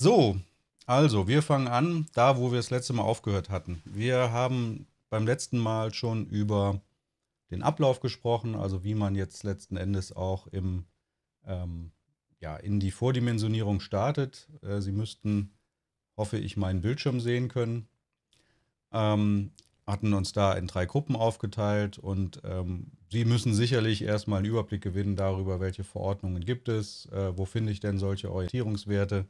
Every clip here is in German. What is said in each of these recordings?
So, also wir fangen an, da wo wir das letzte Mal aufgehört hatten. Wir haben beim letzten Mal schon über den Ablauf gesprochen, also wie man jetzt letzten Endes auch im, ähm, ja, in die Vordimensionierung startet. Äh, Sie müssten, hoffe ich, meinen Bildschirm sehen können. Ähm, hatten uns da in drei Gruppen aufgeteilt und ähm, Sie müssen sicherlich erstmal einen Überblick gewinnen darüber, welche Verordnungen gibt es, äh, wo finde ich denn solche Orientierungswerte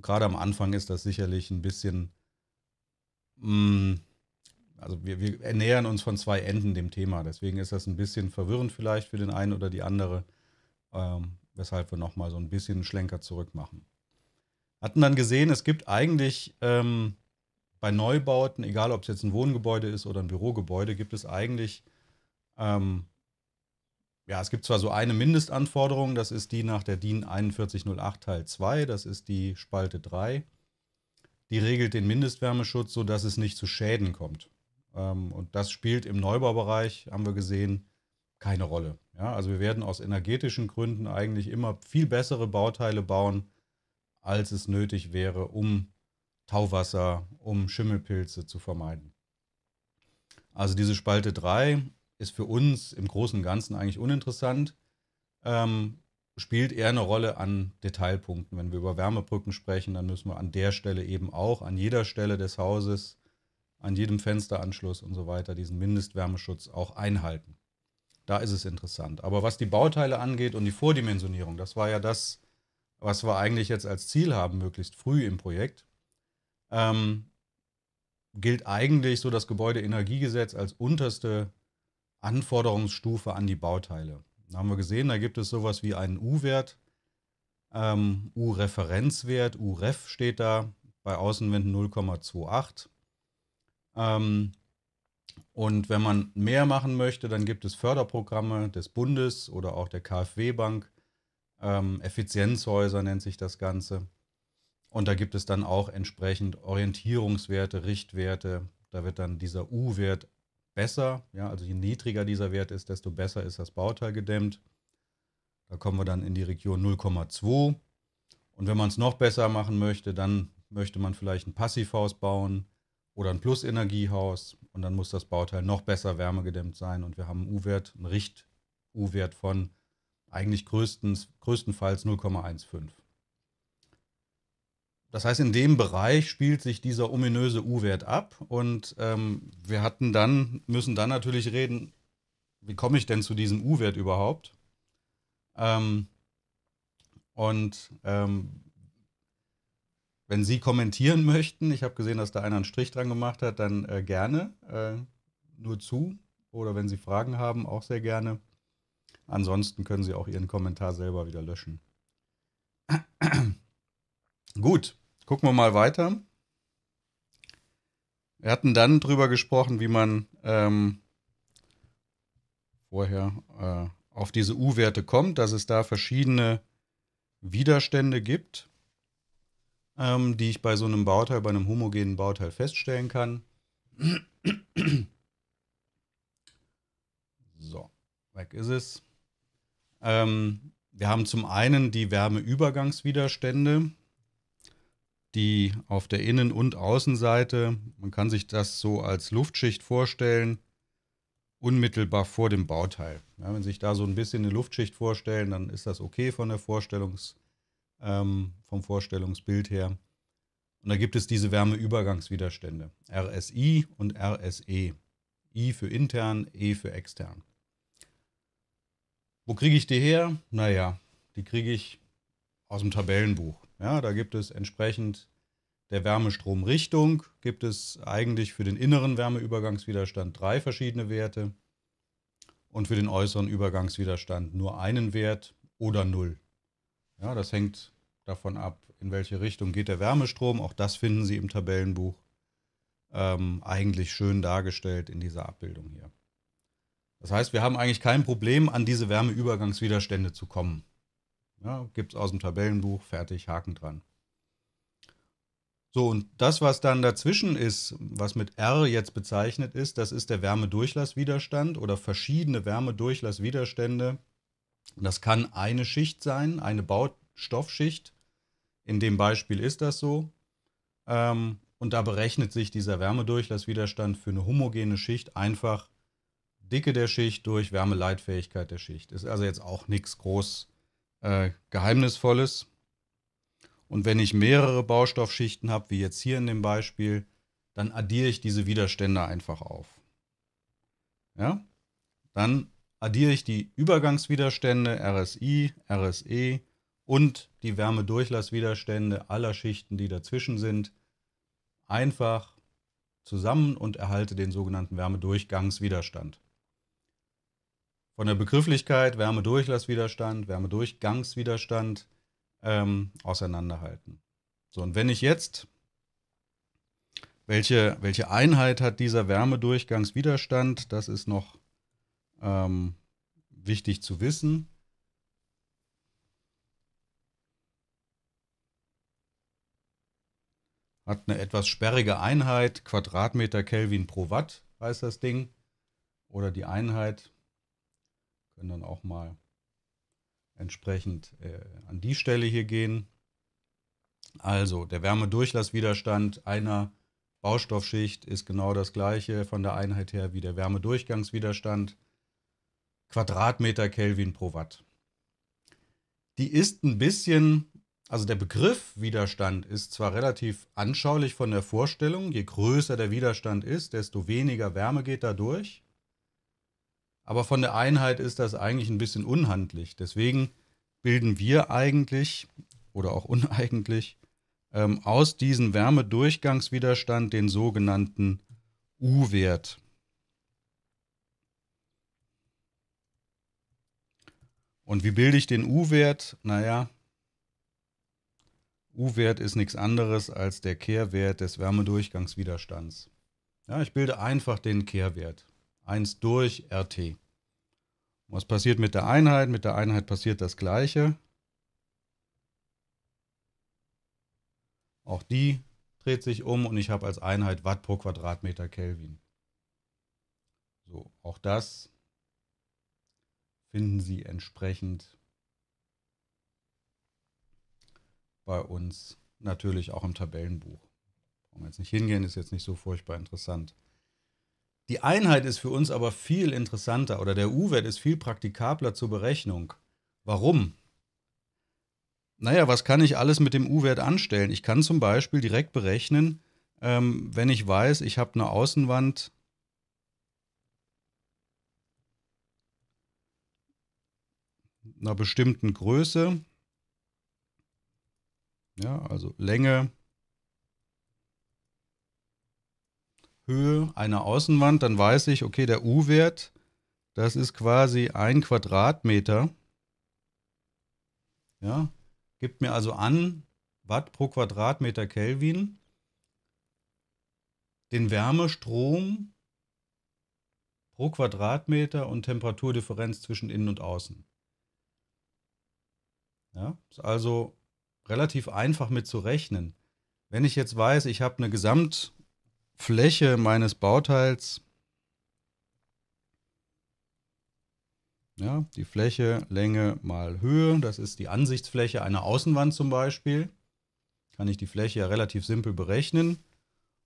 gerade am Anfang ist das sicherlich ein bisschen, mh, mm, also wir, wir ernähren uns von zwei Enden dem Thema. Deswegen ist das ein bisschen verwirrend vielleicht für den einen oder die andere, ähm, weshalb wir nochmal so ein bisschen einen Schlenker zurück machen. Hatten dann gesehen, es gibt eigentlich ähm, bei Neubauten, egal ob es jetzt ein Wohngebäude ist oder ein Bürogebäude, gibt es eigentlich ähm, ja, es gibt zwar so eine Mindestanforderung, das ist die nach der DIN 4108 Teil 2, das ist die Spalte 3. Die regelt den Mindestwärmeschutz, sodass es nicht zu Schäden kommt. Ähm, und das spielt im Neubaubereich, haben wir gesehen, keine Rolle. Ja, also wir werden aus energetischen Gründen eigentlich immer viel bessere Bauteile bauen, als es nötig wäre, um Tauwasser, um Schimmelpilze zu vermeiden. Also diese Spalte 3 ist für uns im Großen und Ganzen eigentlich uninteressant. Ähm, spielt eher eine Rolle an Detailpunkten. Wenn wir über Wärmebrücken sprechen, dann müssen wir an der Stelle eben auch, an jeder Stelle des Hauses, an jedem Fensteranschluss und so weiter, diesen Mindestwärmeschutz auch einhalten. Da ist es interessant. Aber was die Bauteile angeht und die Vordimensionierung, das war ja das, was wir eigentlich jetzt als Ziel haben, möglichst früh im Projekt, ähm, gilt eigentlich so das Gebäudeenergiegesetz als unterste Anforderungsstufe an die Bauteile. Da haben wir gesehen, da gibt es sowas wie einen U-Wert, ähm, U-Referenzwert, U-Ref steht da, bei Außenwänden 0,28. Ähm, und wenn man mehr machen möchte, dann gibt es Förderprogramme des Bundes oder auch der KfW-Bank. Ähm, Effizienzhäuser nennt sich das Ganze. Und da gibt es dann auch entsprechend Orientierungswerte, Richtwerte. Da wird dann dieser U-Wert besser. Ja, also je niedriger dieser Wert ist, desto besser ist das Bauteil gedämmt. Da kommen wir dann in die Region 0,2. Und wenn man es noch besser machen möchte, dann möchte man vielleicht ein Passivhaus bauen oder ein Plusenergiehaus. Und dann muss das Bauteil noch besser wärmegedämmt sein. Und wir haben einen U-Wert, einen Richt-U-Wert von eigentlich größtens, größtenfalls 0,15. Das heißt, in dem Bereich spielt sich dieser ominöse U-Wert ab und ähm, wir hatten dann, müssen dann natürlich reden, wie komme ich denn zu diesem U-Wert überhaupt? Ähm, und ähm, wenn Sie kommentieren möchten, ich habe gesehen, dass da einer einen Strich dran gemacht hat, dann äh, gerne, äh, nur zu. Oder wenn Sie Fragen haben, auch sehr gerne. Ansonsten können Sie auch Ihren Kommentar selber wieder löschen. Gut, Gucken wir mal weiter. Wir hatten dann drüber gesprochen, wie man ähm, vorher äh, auf diese U-Werte kommt, dass es da verschiedene Widerstände gibt, ähm, die ich bei so einem Bauteil, bei einem homogenen Bauteil feststellen kann. So, weg ist es. Ähm, wir haben zum einen die Wärmeübergangswiderstände, die auf der Innen- und Außenseite, man kann sich das so als Luftschicht vorstellen, unmittelbar vor dem Bauteil. Ja, wenn Sie sich da so ein bisschen eine Luftschicht vorstellen, dann ist das okay von der Vorstellungs, ähm, vom Vorstellungsbild her. Und da gibt es diese Wärmeübergangswiderstände, RSI und RSE. I für intern, E für extern. Wo kriege ich die her? Naja, die kriege ich aus dem Tabellenbuch. Ja, da gibt es entsprechend der Wärmestromrichtung, gibt es eigentlich für den inneren Wärmeübergangswiderstand drei verschiedene Werte und für den äußeren Übergangswiderstand nur einen Wert oder null. Ja, das hängt davon ab, in welche Richtung geht der Wärmestrom. Auch das finden Sie im Tabellenbuch ähm, eigentlich schön dargestellt in dieser Abbildung hier. Das heißt, wir haben eigentlich kein Problem, an diese Wärmeübergangswiderstände zu kommen. Ja, Gibt es aus dem Tabellenbuch, fertig, Haken dran. So, und das, was dann dazwischen ist, was mit R jetzt bezeichnet ist, das ist der Wärmedurchlasswiderstand oder verschiedene Wärmedurchlasswiderstände. Das kann eine Schicht sein, eine Baustoffschicht. In dem Beispiel ist das so. Ähm, und da berechnet sich dieser Wärmedurchlasswiderstand für eine homogene Schicht einfach Dicke der Schicht durch Wärmeleitfähigkeit der Schicht. Ist also jetzt auch nichts groß äh, geheimnisvolles. Und wenn ich mehrere Baustoffschichten habe, wie jetzt hier in dem Beispiel, dann addiere ich diese Widerstände einfach auf. Ja? Dann addiere ich die Übergangswiderstände RSI, RSE und die Wärmedurchlasswiderstände aller Schichten, die dazwischen sind, einfach zusammen und erhalte den sogenannten Wärmedurchgangswiderstand von der Begrifflichkeit Wärmedurchlasswiderstand, Wärmedurchgangswiderstand ähm, auseinanderhalten. So, und wenn ich jetzt, welche, welche Einheit hat dieser Wärmedurchgangswiderstand? Das ist noch ähm, wichtig zu wissen. Hat eine etwas sperrige Einheit, Quadratmeter Kelvin pro Watt heißt das Ding. Oder die Einheit können dann auch mal entsprechend äh, an die Stelle hier gehen. Also der Wärmedurchlasswiderstand einer Baustoffschicht ist genau das gleiche von der Einheit her wie der Wärmedurchgangswiderstand. Quadratmeter Kelvin pro Watt. Die ist ein bisschen, also der Begriff Widerstand ist zwar relativ anschaulich von der Vorstellung, je größer der Widerstand ist, desto weniger Wärme geht dadurch aber von der Einheit ist das eigentlich ein bisschen unhandlich. Deswegen bilden wir eigentlich oder auch uneigentlich ähm, aus diesem Wärmedurchgangswiderstand den sogenannten U-Wert. Und wie bilde ich den U-Wert? Naja, U-Wert ist nichts anderes als der Kehrwert des Wärmedurchgangswiderstands. Ja, ich bilde einfach den Kehrwert. 1 durch RT. Was passiert mit der Einheit? Mit der Einheit passiert das Gleiche. Auch die dreht sich um und ich habe als Einheit Watt pro Quadratmeter Kelvin. So, auch das finden Sie entsprechend bei uns natürlich auch im Tabellenbuch. Wollen wir jetzt nicht hingehen, ist jetzt nicht so furchtbar interessant. Die Einheit ist für uns aber viel interessanter oder der U-Wert ist viel praktikabler zur Berechnung. Warum? Naja, was kann ich alles mit dem U-Wert anstellen? Ich kann zum Beispiel direkt berechnen, ähm, wenn ich weiß, ich habe eine Außenwand einer bestimmten Größe, ja, also Länge Höhe einer Außenwand, dann weiß ich, okay, der U-Wert, das ist quasi ein Quadratmeter. Ja, gibt mir also an Watt pro Quadratmeter Kelvin. Den Wärmestrom pro Quadratmeter und Temperaturdifferenz zwischen innen und außen. Ja, ist also relativ einfach mit zu rechnen. Wenn ich jetzt weiß, ich habe eine Gesamt Fläche meines Bauteils, ja, die Fläche Länge mal Höhe, das ist die Ansichtsfläche einer Außenwand zum Beispiel, kann ich die Fläche ja relativ simpel berechnen.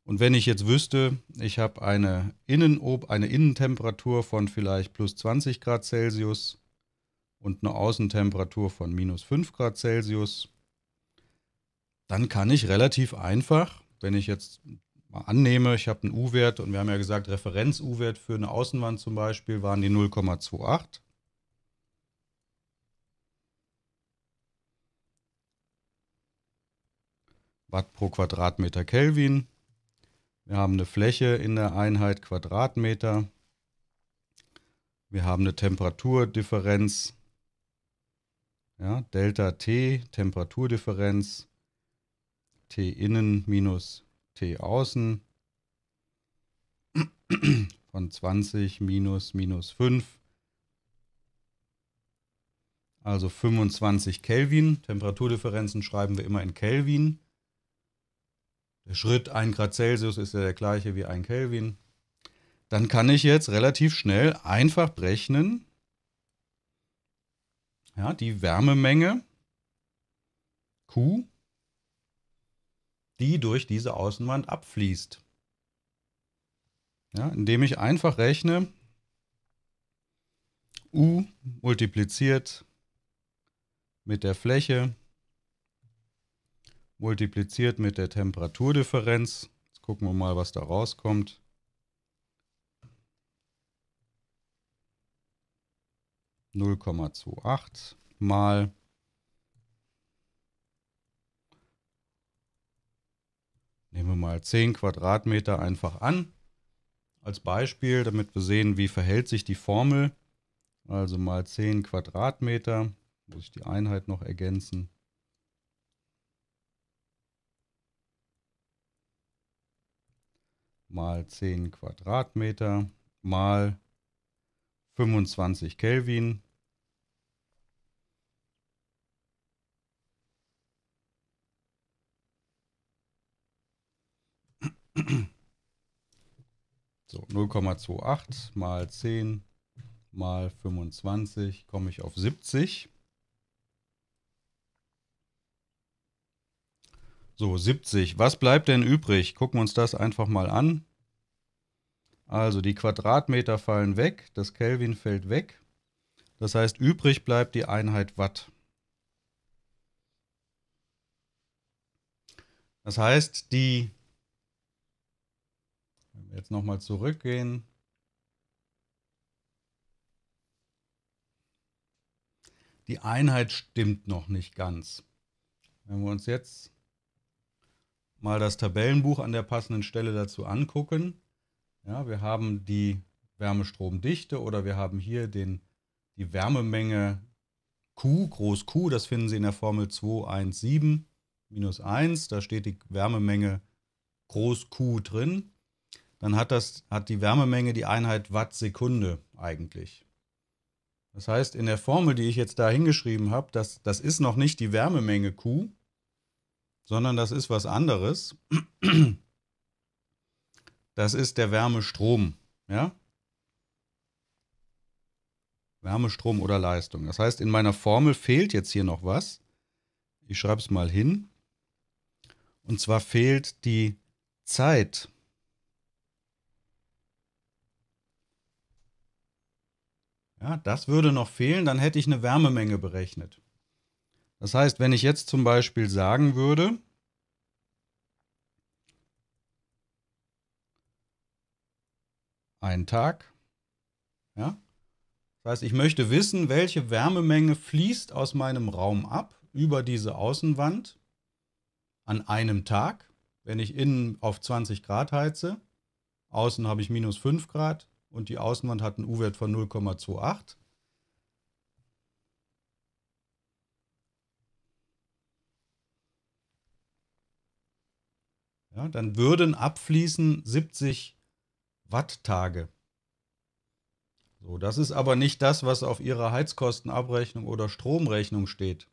Und wenn ich jetzt wüsste, ich habe eine, Innenob eine Innentemperatur von vielleicht plus 20 Grad Celsius und eine Außentemperatur von minus 5 Grad Celsius, dann kann ich relativ einfach, wenn ich jetzt mal annehme, ich habe einen U-Wert und wir haben ja gesagt, Referenz-U-Wert für eine Außenwand zum Beispiel waren die 0,28. Watt pro Quadratmeter Kelvin. Wir haben eine Fläche in der Einheit Quadratmeter. Wir haben eine Temperaturdifferenz. Ja, Delta T, Temperaturdifferenz. T innen minus t außen von 20 minus minus 5, also 25 Kelvin. Temperaturdifferenzen schreiben wir immer in Kelvin. Der Schritt 1 Grad Celsius ist ja der gleiche wie 1 Kelvin. Dann kann ich jetzt relativ schnell einfach berechnen, ja, die Wärmemenge Q die durch diese Außenwand abfließt. Ja, indem ich einfach rechne, U multipliziert mit der Fläche, multipliziert mit der Temperaturdifferenz. Jetzt gucken wir mal, was da rauskommt. Null mal nehmen wir mal 10 Quadratmeter einfach an, als Beispiel, damit wir sehen, wie verhält sich die Formel. Also mal 10 Quadratmeter, muss ich die Einheit noch ergänzen. mal 10 Quadratmeter mal 25 Kelvin. So, 0,28 mal 10 mal 25 komme ich auf 70. So, 70. Was bleibt denn übrig? Gucken wir uns das einfach mal an. Also die Quadratmeter fallen weg, das Kelvin fällt weg. Das heißt, übrig bleibt die Einheit Watt. Das heißt, die Jetzt nochmal zurückgehen. Die Einheit stimmt noch nicht ganz. Wenn wir uns jetzt mal das Tabellenbuch an der passenden Stelle dazu angucken, ja, wir haben die Wärmestromdichte oder wir haben hier den, die Wärmemenge Q, groß Q, das finden Sie in der Formel 217 minus 1, da steht die Wärmemenge groß Q drin dann hat, das, hat die Wärmemenge die Einheit Watt Sekunde eigentlich. Das heißt, in der Formel, die ich jetzt da hingeschrieben habe, das, das ist noch nicht die Wärmemenge Q, sondern das ist was anderes. Das ist der Wärmestrom. Ja? Wärmestrom oder Leistung. Das heißt, in meiner Formel fehlt jetzt hier noch was. Ich schreibe es mal hin. Und zwar fehlt die Zeit Ja, das würde noch fehlen, dann hätte ich eine Wärmemenge berechnet. Das heißt, wenn ich jetzt zum Beispiel sagen würde, ein Tag, ja, das heißt, ich möchte wissen, welche Wärmemenge fließt aus meinem Raum ab über diese Außenwand an einem Tag, wenn ich innen auf 20 Grad heize. Außen habe ich minus 5 Grad, und die Außenwand hat einen U-Wert von 0,28. Ja, dann würden abfließen 70 Watt-Tage. So, das ist aber nicht das, was auf Ihrer Heizkostenabrechnung oder Stromrechnung steht,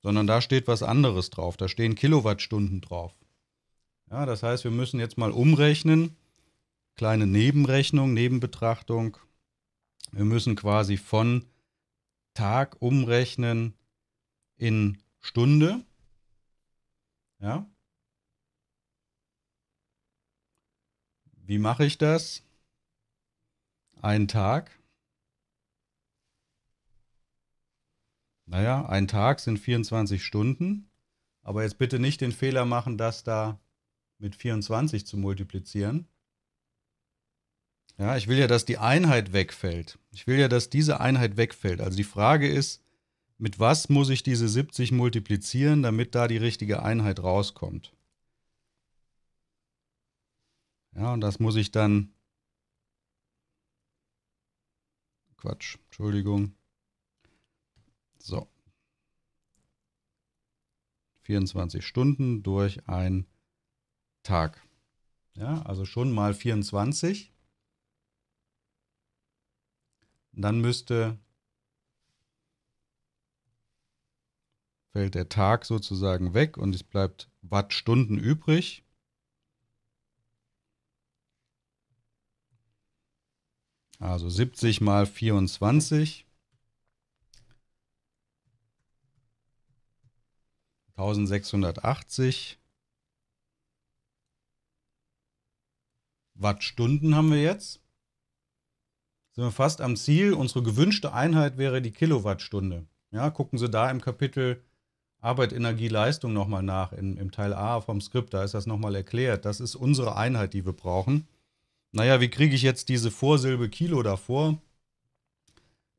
sondern da steht was anderes drauf. Da stehen Kilowattstunden drauf. Ja, das heißt, wir müssen jetzt mal umrechnen, kleine Nebenrechnung, Nebenbetrachtung. Wir müssen quasi von Tag umrechnen in Stunde. Ja. Wie mache ich das? Ein Tag. Naja, ein Tag sind 24 Stunden. Aber jetzt bitte nicht den Fehler machen, das da mit 24 zu multiplizieren. Ja, ich will ja, dass die Einheit wegfällt. Ich will ja, dass diese Einheit wegfällt. Also die Frage ist, mit was muss ich diese 70 multiplizieren, damit da die richtige Einheit rauskommt? Ja, und das muss ich dann. Quatsch, Entschuldigung. So. 24 Stunden durch einen Tag. Ja, also schon mal 24 dann müsste, fällt der Tag sozusagen weg und es bleibt Wattstunden übrig. Also 70 mal 24. 1680 Wattstunden haben wir jetzt sind wir fast am Ziel. Unsere gewünschte Einheit wäre die Kilowattstunde. Ja, gucken Sie da im Kapitel Arbeit, Energie, Leistung nochmal nach, im, im Teil A vom Skript, da ist das nochmal erklärt. Das ist unsere Einheit, die wir brauchen. Naja, wie kriege ich jetzt diese Vorsilbe Kilo davor?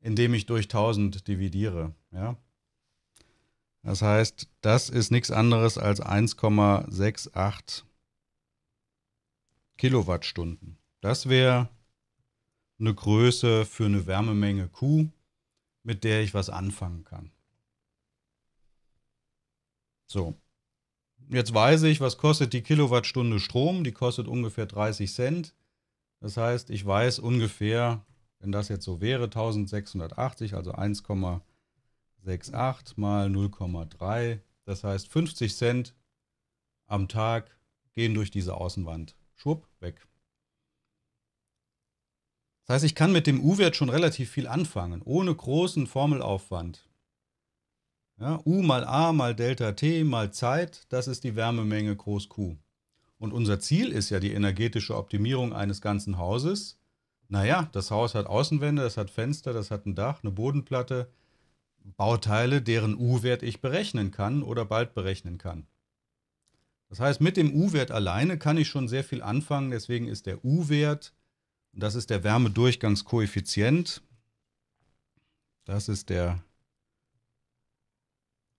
Indem ich durch 1000 dividiere. Ja? Das heißt, das ist nichts anderes als 1,68 Kilowattstunden. Das wäre eine Größe für eine Wärmemenge Q, mit der ich was anfangen kann. So. Jetzt weiß ich, was kostet die Kilowattstunde Strom. Die kostet ungefähr 30 Cent. Das heißt, ich weiß ungefähr, wenn das jetzt so wäre, 1680, also 1,68 mal 0,3. Das heißt, 50 Cent am Tag gehen durch diese Außenwand. Schwupp, weg. Das heißt, ich kann mit dem U-Wert schon relativ viel anfangen, ohne großen Formelaufwand. Ja, U mal A mal Delta T mal Zeit, das ist die Wärmemenge groß Q. Und unser Ziel ist ja die energetische Optimierung eines ganzen Hauses. Naja, das Haus hat Außenwände, das hat Fenster, das hat ein Dach, eine Bodenplatte, Bauteile, deren U-Wert ich berechnen kann oder bald berechnen kann. Das heißt, mit dem U-Wert alleine kann ich schon sehr viel anfangen, deswegen ist der U-Wert das ist der Wärmedurchgangskoeffizient. Das ist der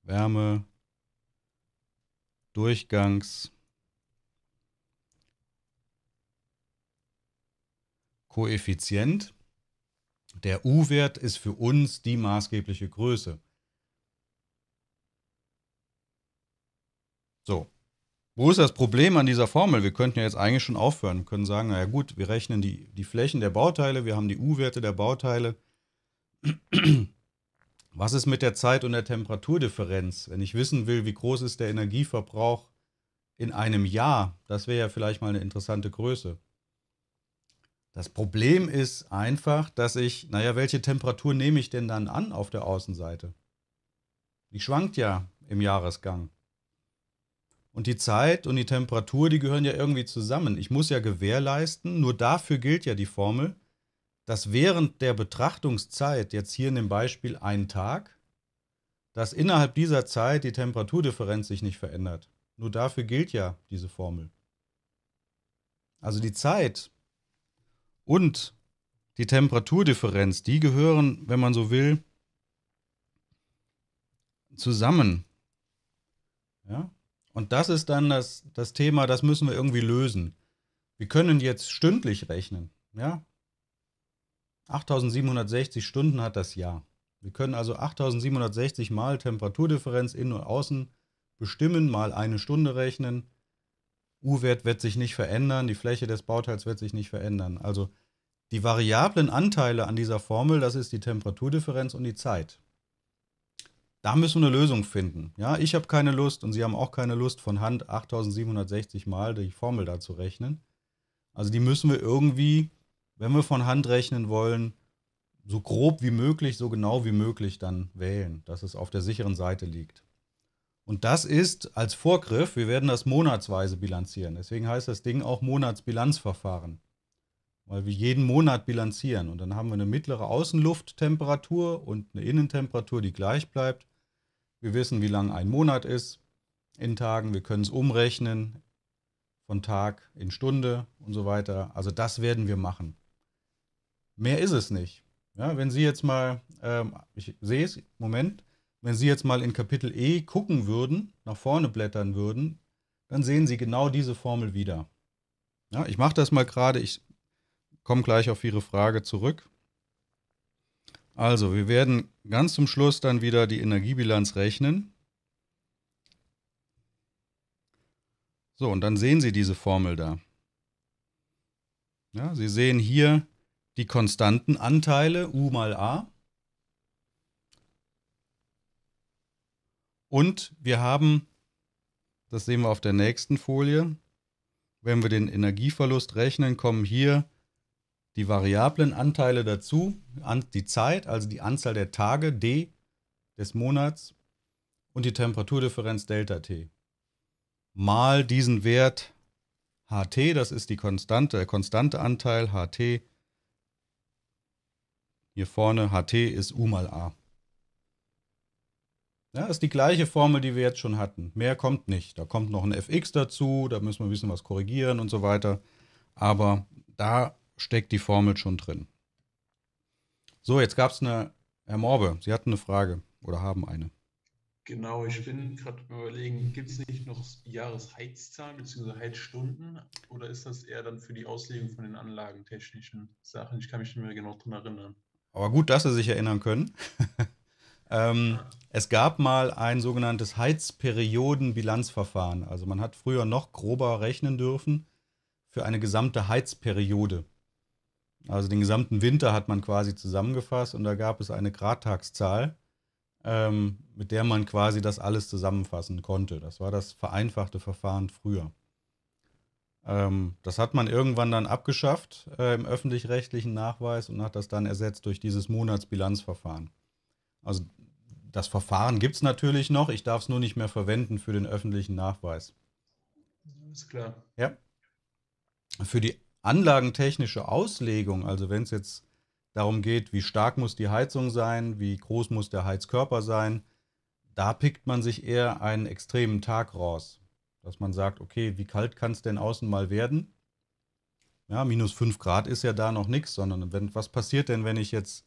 Wärmedurchgangskoeffizient. Der U-Wert ist für uns die maßgebliche Größe. So, wo ist das Problem an dieser Formel? Wir könnten ja jetzt eigentlich schon aufhören. Wir können sagen, naja gut, wir rechnen die, die Flächen der Bauteile, wir haben die U-Werte der Bauteile. Was ist mit der Zeit- und der Temperaturdifferenz? Wenn ich wissen will, wie groß ist der Energieverbrauch in einem Jahr, das wäre ja vielleicht mal eine interessante Größe. Das Problem ist einfach, dass ich, naja, welche Temperatur nehme ich denn dann an auf der Außenseite? Die schwankt ja im Jahresgang. Und die Zeit und die Temperatur, die gehören ja irgendwie zusammen. Ich muss ja gewährleisten, nur dafür gilt ja die Formel, dass während der Betrachtungszeit, jetzt hier in dem Beispiel ein Tag, dass innerhalb dieser Zeit die Temperaturdifferenz sich nicht verändert. Nur dafür gilt ja diese Formel. Also die Zeit und die Temperaturdifferenz, die gehören, wenn man so will, zusammen. Ja? Und das ist dann das, das Thema, das müssen wir irgendwie lösen. Wir können jetzt stündlich rechnen. Ja? 8760 Stunden hat das Jahr. Wir können also 8760 mal Temperaturdifferenz innen und außen bestimmen, mal eine Stunde rechnen. U-Wert wird sich nicht verändern, die Fläche des Bauteils wird sich nicht verändern. Also die variablen Anteile an dieser Formel, das ist die Temperaturdifferenz und die Zeit. Da müssen wir eine Lösung finden. Ja, ich habe keine Lust und Sie haben auch keine Lust, von Hand 8760 Mal die Formel da zu rechnen. Also die müssen wir irgendwie, wenn wir von Hand rechnen wollen, so grob wie möglich, so genau wie möglich dann wählen, dass es auf der sicheren Seite liegt. Und das ist als Vorgriff, wir werden das monatsweise bilanzieren. Deswegen heißt das Ding auch Monatsbilanzverfahren, weil wir jeden Monat bilanzieren. Und dann haben wir eine mittlere Außenlufttemperatur und eine Innentemperatur, die gleich bleibt. Wir wissen, wie lang ein Monat ist in Tagen. Wir können es umrechnen von Tag in Stunde und so weiter. Also das werden wir machen. Mehr ist es nicht. Ja, wenn Sie jetzt mal, ähm, ich sehe es, Moment, wenn Sie jetzt mal in Kapitel E gucken würden, nach vorne blättern würden, dann sehen Sie genau diese Formel wieder. Ja, ich mache das mal gerade, ich komme gleich auf Ihre Frage zurück. Also, wir werden ganz zum Schluss dann wieder die Energiebilanz rechnen. So, und dann sehen Sie diese Formel da. Ja, Sie sehen hier die konstanten Anteile U mal A. Und wir haben, das sehen wir auf der nächsten Folie, wenn wir den Energieverlust rechnen, kommen hier die variablen Anteile dazu, die Zeit, also die Anzahl der Tage d des Monats und die Temperaturdifferenz Delta T. Mal diesen Wert HT, das ist die konstante, der konstante Anteil HT. Hier vorne HT ist U mal A. Ja, ist die gleiche Formel, die wir jetzt schon hatten. Mehr kommt nicht. Da kommt noch ein fx dazu, da müssen wir ein bisschen was korrigieren und so weiter. Aber da steckt die Formel schon drin. So, jetzt gab es eine, Herr Morbe, Sie hatten eine Frage oder haben eine. Genau, ich bin gerade überlegen, gibt es nicht noch Jahresheizzahlen bzw. Heizstunden oder ist das eher dann für die Auslegung von den anlagentechnischen Sachen? Ich kann mich nicht mehr genau dran erinnern. Aber gut, dass Sie sich erinnern können. ähm, ja. Es gab mal ein sogenanntes Heizperiodenbilanzverfahren. Also man hat früher noch grober rechnen dürfen für eine gesamte Heizperiode. Also den gesamten Winter hat man quasi zusammengefasst und da gab es eine Gradtagszahl, ähm, mit der man quasi das alles zusammenfassen konnte. Das war das vereinfachte Verfahren früher. Ähm, das hat man irgendwann dann abgeschafft äh, im öffentlich-rechtlichen Nachweis und hat das dann ersetzt durch dieses Monatsbilanzverfahren. Also das Verfahren gibt es natürlich noch, ich darf es nur nicht mehr verwenden für den öffentlichen Nachweis. Alles klar. Ja. Für die anlagentechnische Auslegung, also wenn es jetzt darum geht, wie stark muss die Heizung sein, wie groß muss der Heizkörper sein, da pickt man sich eher einen extremen Tag raus. Dass man sagt, okay, wie kalt kann es denn außen mal werden? Ja, minus 5 Grad ist ja da noch nichts, sondern wenn, was passiert denn, wenn ich jetzt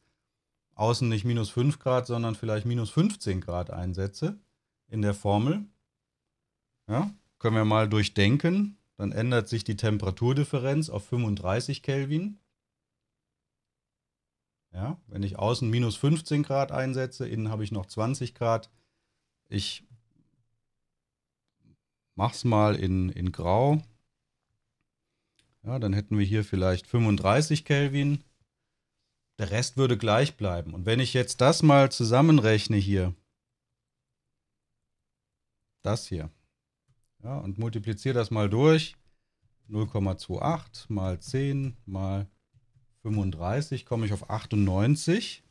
außen nicht minus 5 Grad, sondern vielleicht minus 15 Grad einsetze in der Formel? Ja, können wir mal durchdenken. Dann ändert sich die Temperaturdifferenz auf 35 Kelvin. Ja, wenn ich außen minus 15 Grad einsetze, innen habe ich noch 20 Grad. Ich mache es mal in, in Grau. Ja, dann hätten wir hier vielleicht 35 Kelvin. Der Rest würde gleich bleiben. Und wenn ich jetzt das mal zusammenrechne hier, das hier, ja, und multipliziere das mal durch. 0,28 mal 10 mal 35 komme ich auf 98.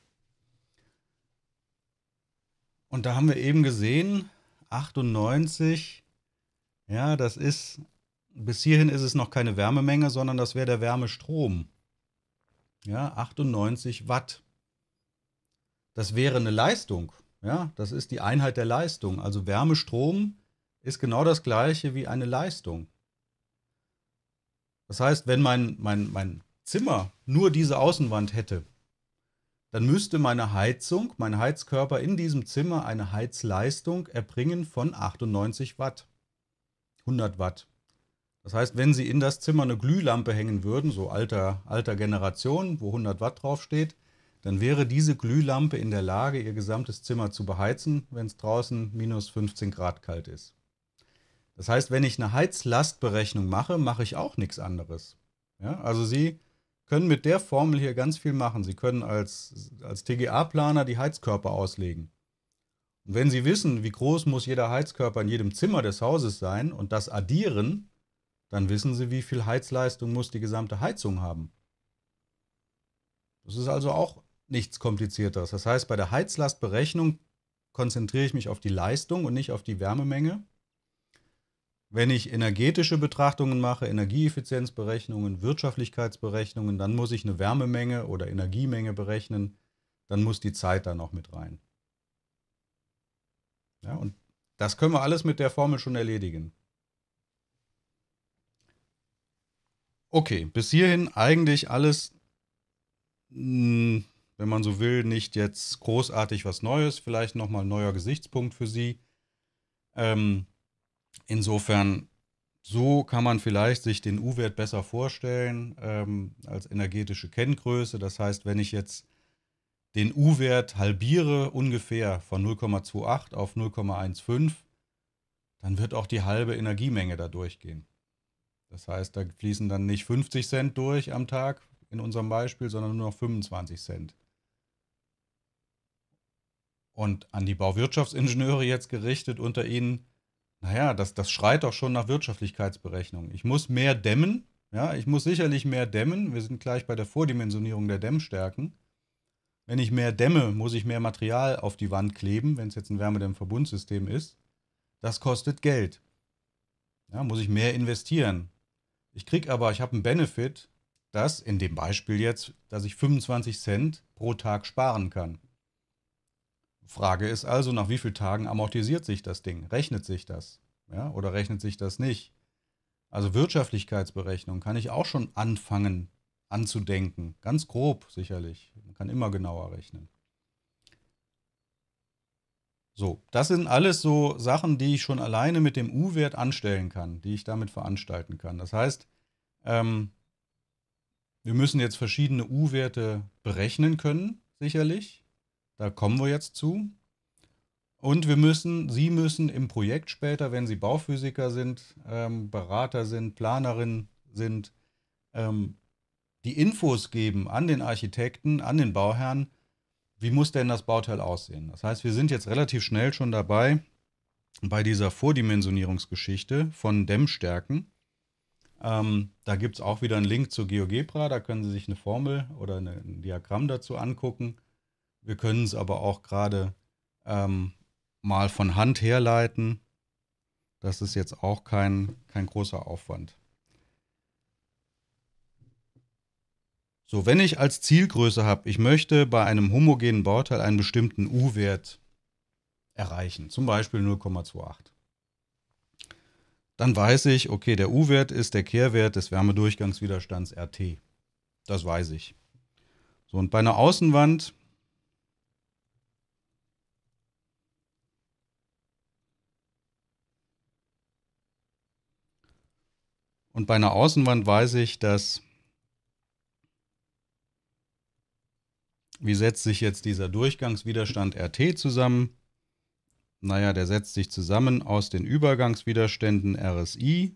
Und da haben wir eben gesehen, 98, ja, das ist, bis hierhin ist es noch keine Wärmemenge, sondern das wäre der Wärmestrom. Ja, 98 Watt. Das wäre eine Leistung. Ja, das ist die Einheit der Leistung. Also Wärmestrom ist genau das gleiche wie eine Leistung. Das heißt, wenn mein, mein, mein Zimmer nur diese Außenwand hätte, dann müsste meine Heizung, mein Heizkörper in diesem Zimmer eine Heizleistung erbringen von 98 Watt, 100 Watt. Das heißt, wenn Sie in das Zimmer eine Glühlampe hängen würden, so alter, alter Generation, wo 100 Watt draufsteht, dann wäre diese Glühlampe in der Lage, Ihr gesamtes Zimmer zu beheizen, wenn es draußen minus 15 Grad kalt ist. Das heißt, wenn ich eine Heizlastberechnung mache, mache ich auch nichts anderes. Ja, also Sie können mit der Formel hier ganz viel machen. Sie können als, als TGA-Planer die Heizkörper auslegen. Und wenn Sie wissen, wie groß muss jeder Heizkörper in jedem Zimmer des Hauses sein und das addieren, dann wissen Sie, wie viel Heizleistung muss die gesamte Heizung haben. Das ist also auch nichts Komplizierteres. Das heißt, bei der Heizlastberechnung konzentriere ich mich auf die Leistung und nicht auf die Wärmemenge. Wenn ich energetische Betrachtungen mache, Energieeffizienzberechnungen, Wirtschaftlichkeitsberechnungen, dann muss ich eine Wärmemenge oder Energiemenge berechnen. Dann muss die Zeit da noch mit rein. Ja, und das können wir alles mit der Formel schon erledigen. Okay, bis hierhin eigentlich alles, hm, wenn man so will, nicht jetzt großartig was Neues, vielleicht nochmal ein neuer Gesichtspunkt für Sie. Ähm, Insofern, so kann man vielleicht sich den U-Wert besser vorstellen ähm, als energetische Kenngröße. Das heißt, wenn ich jetzt den U-Wert halbiere ungefähr von 0,28 auf 0,15, dann wird auch die halbe Energiemenge da durchgehen. Das heißt, da fließen dann nicht 50 Cent durch am Tag in unserem Beispiel, sondern nur noch 25 Cent. Und an die Bauwirtschaftsingenieure jetzt gerichtet unter Ihnen, naja, das, das schreit doch schon nach Wirtschaftlichkeitsberechnung. Ich muss mehr dämmen. Ja, ich muss sicherlich mehr dämmen. Wir sind gleich bei der Vordimensionierung der Dämmstärken. Wenn ich mehr dämme, muss ich mehr Material auf die Wand kleben, wenn es jetzt ein Wärmedämmverbundsystem ist. Das kostet Geld. Ja, muss ich mehr investieren. Ich kriege aber, ich habe einen Benefit, dass in dem Beispiel jetzt, dass ich 25 Cent pro Tag sparen kann. Frage ist also, nach wie vielen Tagen amortisiert sich das Ding? Rechnet sich das? Ja, oder rechnet sich das nicht? Also Wirtschaftlichkeitsberechnung kann ich auch schon anfangen anzudenken. Ganz grob sicherlich. Man kann immer genauer rechnen. So, das sind alles so Sachen, die ich schon alleine mit dem U-Wert anstellen kann, die ich damit veranstalten kann. Das heißt, ähm, wir müssen jetzt verschiedene U-Werte berechnen können, sicherlich. Da kommen wir jetzt zu. Und wir müssen, Sie müssen im Projekt später, wenn Sie Bauphysiker sind, ähm, Berater sind, Planerin sind, ähm, die Infos geben an den Architekten, an den Bauherrn, wie muss denn das Bauteil aussehen. Das heißt, wir sind jetzt relativ schnell schon dabei bei dieser Vordimensionierungsgeschichte von Dämmstärken. Ähm, da gibt es auch wieder einen Link zu GeoGebra, da können Sie sich eine Formel oder ein Diagramm dazu angucken. Wir können es aber auch gerade ähm, mal von Hand herleiten. Das ist jetzt auch kein, kein großer Aufwand. So, wenn ich als Zielgröße habe, ich möchte bei einem homogenen Bauteil einen bestimmten U-Wert erreichen, zum Beispiel 0,28. Dann weiß ich, okay, der U-Wert ist der Kehrwert des Wärmedurchgangswiderstands RT. Das weiß ich. So, und bei einer Außenwand Und bei einer Außenwand weiß ich, dass. Wie setzt sich jetzt dieser Durchgangswiderstand RT zusammen? Naja, der setzt sich zusammen aus den Übergangswiderständen RSI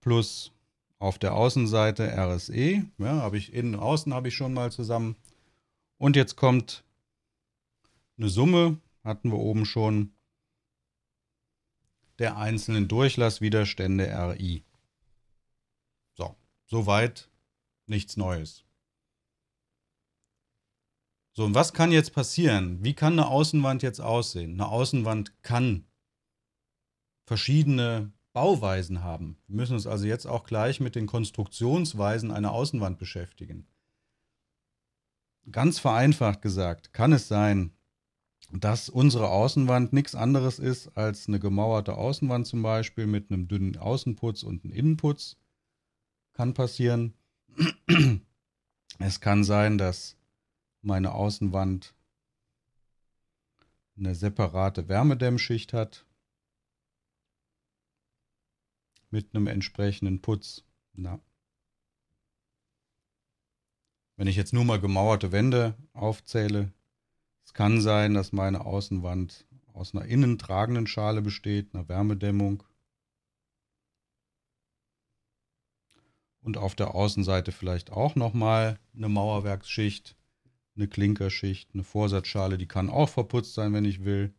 plus auf der Außenseite RSE. Ja, habe ich innen und außen habe ich schon mal zusammen. Und jetzt kommt eine Summe, hatten wir oben schon, der einzelnen Durchlasswiderstände RI. So, soweit nichts Neues. So, und was kann jetzt passieren? Wie kann eine Außenwand jetzt aussehen? Eine Außenwand kann verschiedene Bauweisen haben. Wir müssen uns also jetzt auch gleich mit den Konstruktionsweisen einer Außenwand beschäftigen. Ganz vereinfacht gesagt, kann es sein, dass unsere Außenwand nichts anderes ist als eine gemauerte Außenwand zum Beispiel mit einem dünnen Außenputz und einem Innenputz. Kann passieren. Es kann sein, dass meine Außenwand eine separate Wärmedämmschicht hat mit einem entsprechenden Putz. Na. Wenn ich jetzt nur mal gemauerte Wände aufzähle, es kann sein, dass meine Außenwand aus einer innen tragenden Schale besteht, einer Wärmedämmung. Und auf der Außenseite vielleicht auch nochmal eine Mauerwerksschicht, eine Klinkerschicht, eine Vorsatzschale, die kann auch verputzt sein, wenn ich will.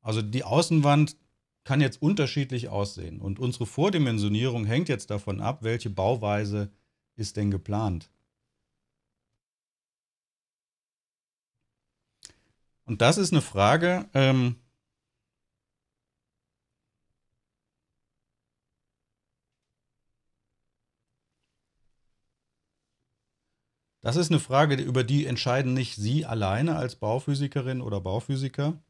Also die Außenwand kann jetzt unterschiedlich aussehen. Und unsere Vordimensionierung hängt jetzt davon ab, welche Bauweise ist denn geplant. Und das ist eine Frage, ähm, Das ist eine Frage, über die entscheiden nicht Sie alleine als Bauphysikerin oder Bauphysiker,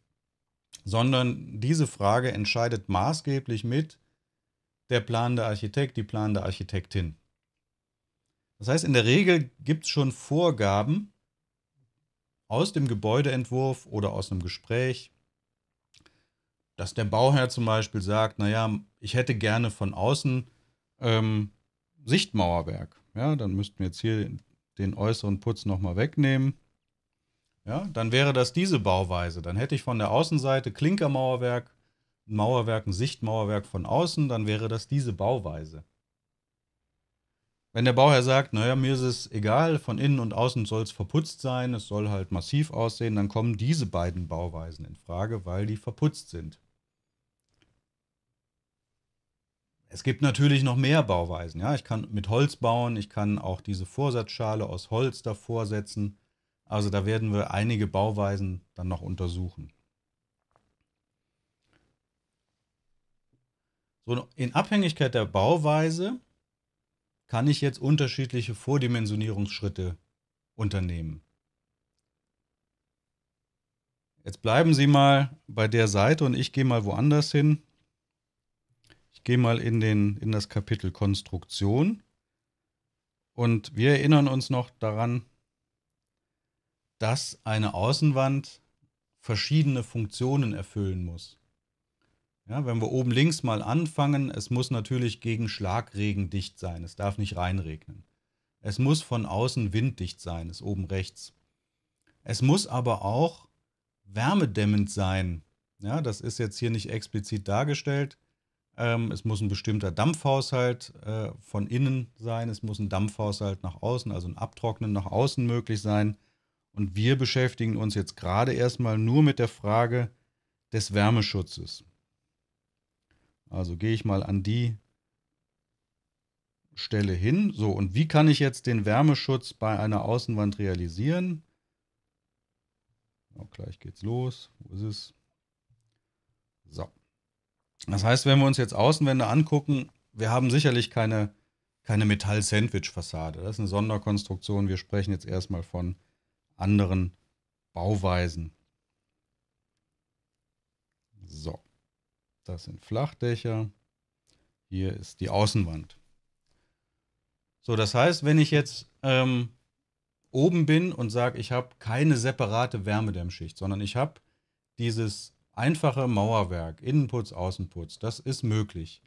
sondern diese Frage entscheidet maßgeblich mit der planende Architekt, die planende Architektin. Das heißt, in der Regel gibt es schon Vorgaben, aus dem Gebäudeentwurf oder aus einem Gespräch, dass der Bauherr zum Beispiel sagt, naja, ich hätte gerne von außen ähm, Sichtmauerwerk. Ja, dann müssten wir jetzt hier den äußeren Putz nochmal wegnehmen. Ja, dann wäre das diese Bauweise. Dann hätte ich von der Außenseite Klinkermauerwerk, Mauerwerk, ein Sichtmauerwerk von außen, dann wäre das diese Bauweise. Wenn der Bauherr sagt, naja, mir ist es egal, von innen und außen soll es verputzt sein, es soll halt massiv aussehen, dann kommen diese beiden Bauweisen in Frage, weil die verputzt sind. Es gibt natürlich noch mehr Bauweisen. Ja? Ich kann mit Holz bauen, ich kann auch diese Vorsatzschale aus Holz davor setzen. Also da werden wir einige Bauweisen dann noch untersuchen. So, in Abhängigkeit der Bauweise kann ich jetzt unterschiedliche Vordimensionierungsschritte unternehmen. Jetzt bleiben Sie mal bei der Seite und ich gehe mal woanders hin. Ich gehe mal in, den, in das Kapitel Konstruktion. Und wir erinnern uns noch daran, dass eine Außenwand verschiedene Funktionen erfüllen muss. Ja, wenn wir oben links mal anfangen, es muss natürlich gegen Schlagregen dicht sein. Es darf nicht reinregnen. Es muss von außen winddicht sein, ist oben rechts. Es muss aber auch wärmedämmend sein. Ja, das ist jetzt hier nicht explizit dargestellt. Ähm, es muss ein bestimmter Dampfhaushalt äh, von innen sein. Es muss ein Dampfhaushalt nach außen, also ein Abtrocknen nach außen möglich sein. Und wir beschäftigen uns jetzt gerade erstmal nur mit der Frage des Wärmeschutzes. Also gehe ich mal an die Stelle hin. So, und wie kann ich jetzt den Wärmeschutz bei einer Außenwand realisieren? Auch gleich geht's los. Wo ist es? So. Das heißt, wenn wir uns jetzt Außenwände angucken, wir haben sicherlich keine, keine Metall-Sandwich-Fassade. Das ist eine Sonderkonstruktion. Wir sprechen jetzt erstmal von anderen Bauweisen. So. Das sind Flachdächer. Hier ist die Außenwand. So, das heißt, wenn ich jetzt ähm, oben bin und sage, ich habe keine separate Wärmedämmschicht, sondern ich habe dieses einfache Mauerwerk, Innenputz, Außenputz, das ist möglich.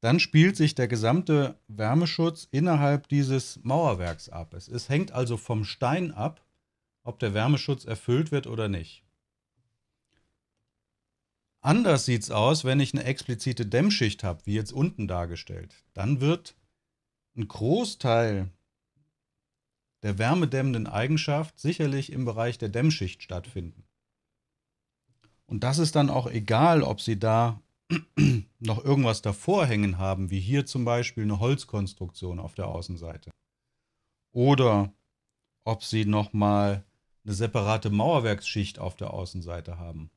Dann spielt sich der gesamte Wärmeschutz innerhalb dieses Mauerwerks ab. Es, es hängt also vom Stein ab, ob der Wärmeschutz erfüllt wird oder nicht. Anders sieht es aus, wenn ich eine explizite Dämmschicht habe, wie jetzt unten dargestellt. Dann wird ein Großteil der wärmedämmenden Eigenschaft sicherlich im Bereich der Dämmschicht stattfinden. Und das ist dann auch egal, ob Sie da noch irgendwas davor hängen haben, wie hier zum Beispiel eine Holzkonstruktion auf der Außenseite. Oder ob Sie nochmal eine separate Mauerwerksschicht auf der Außenseite haben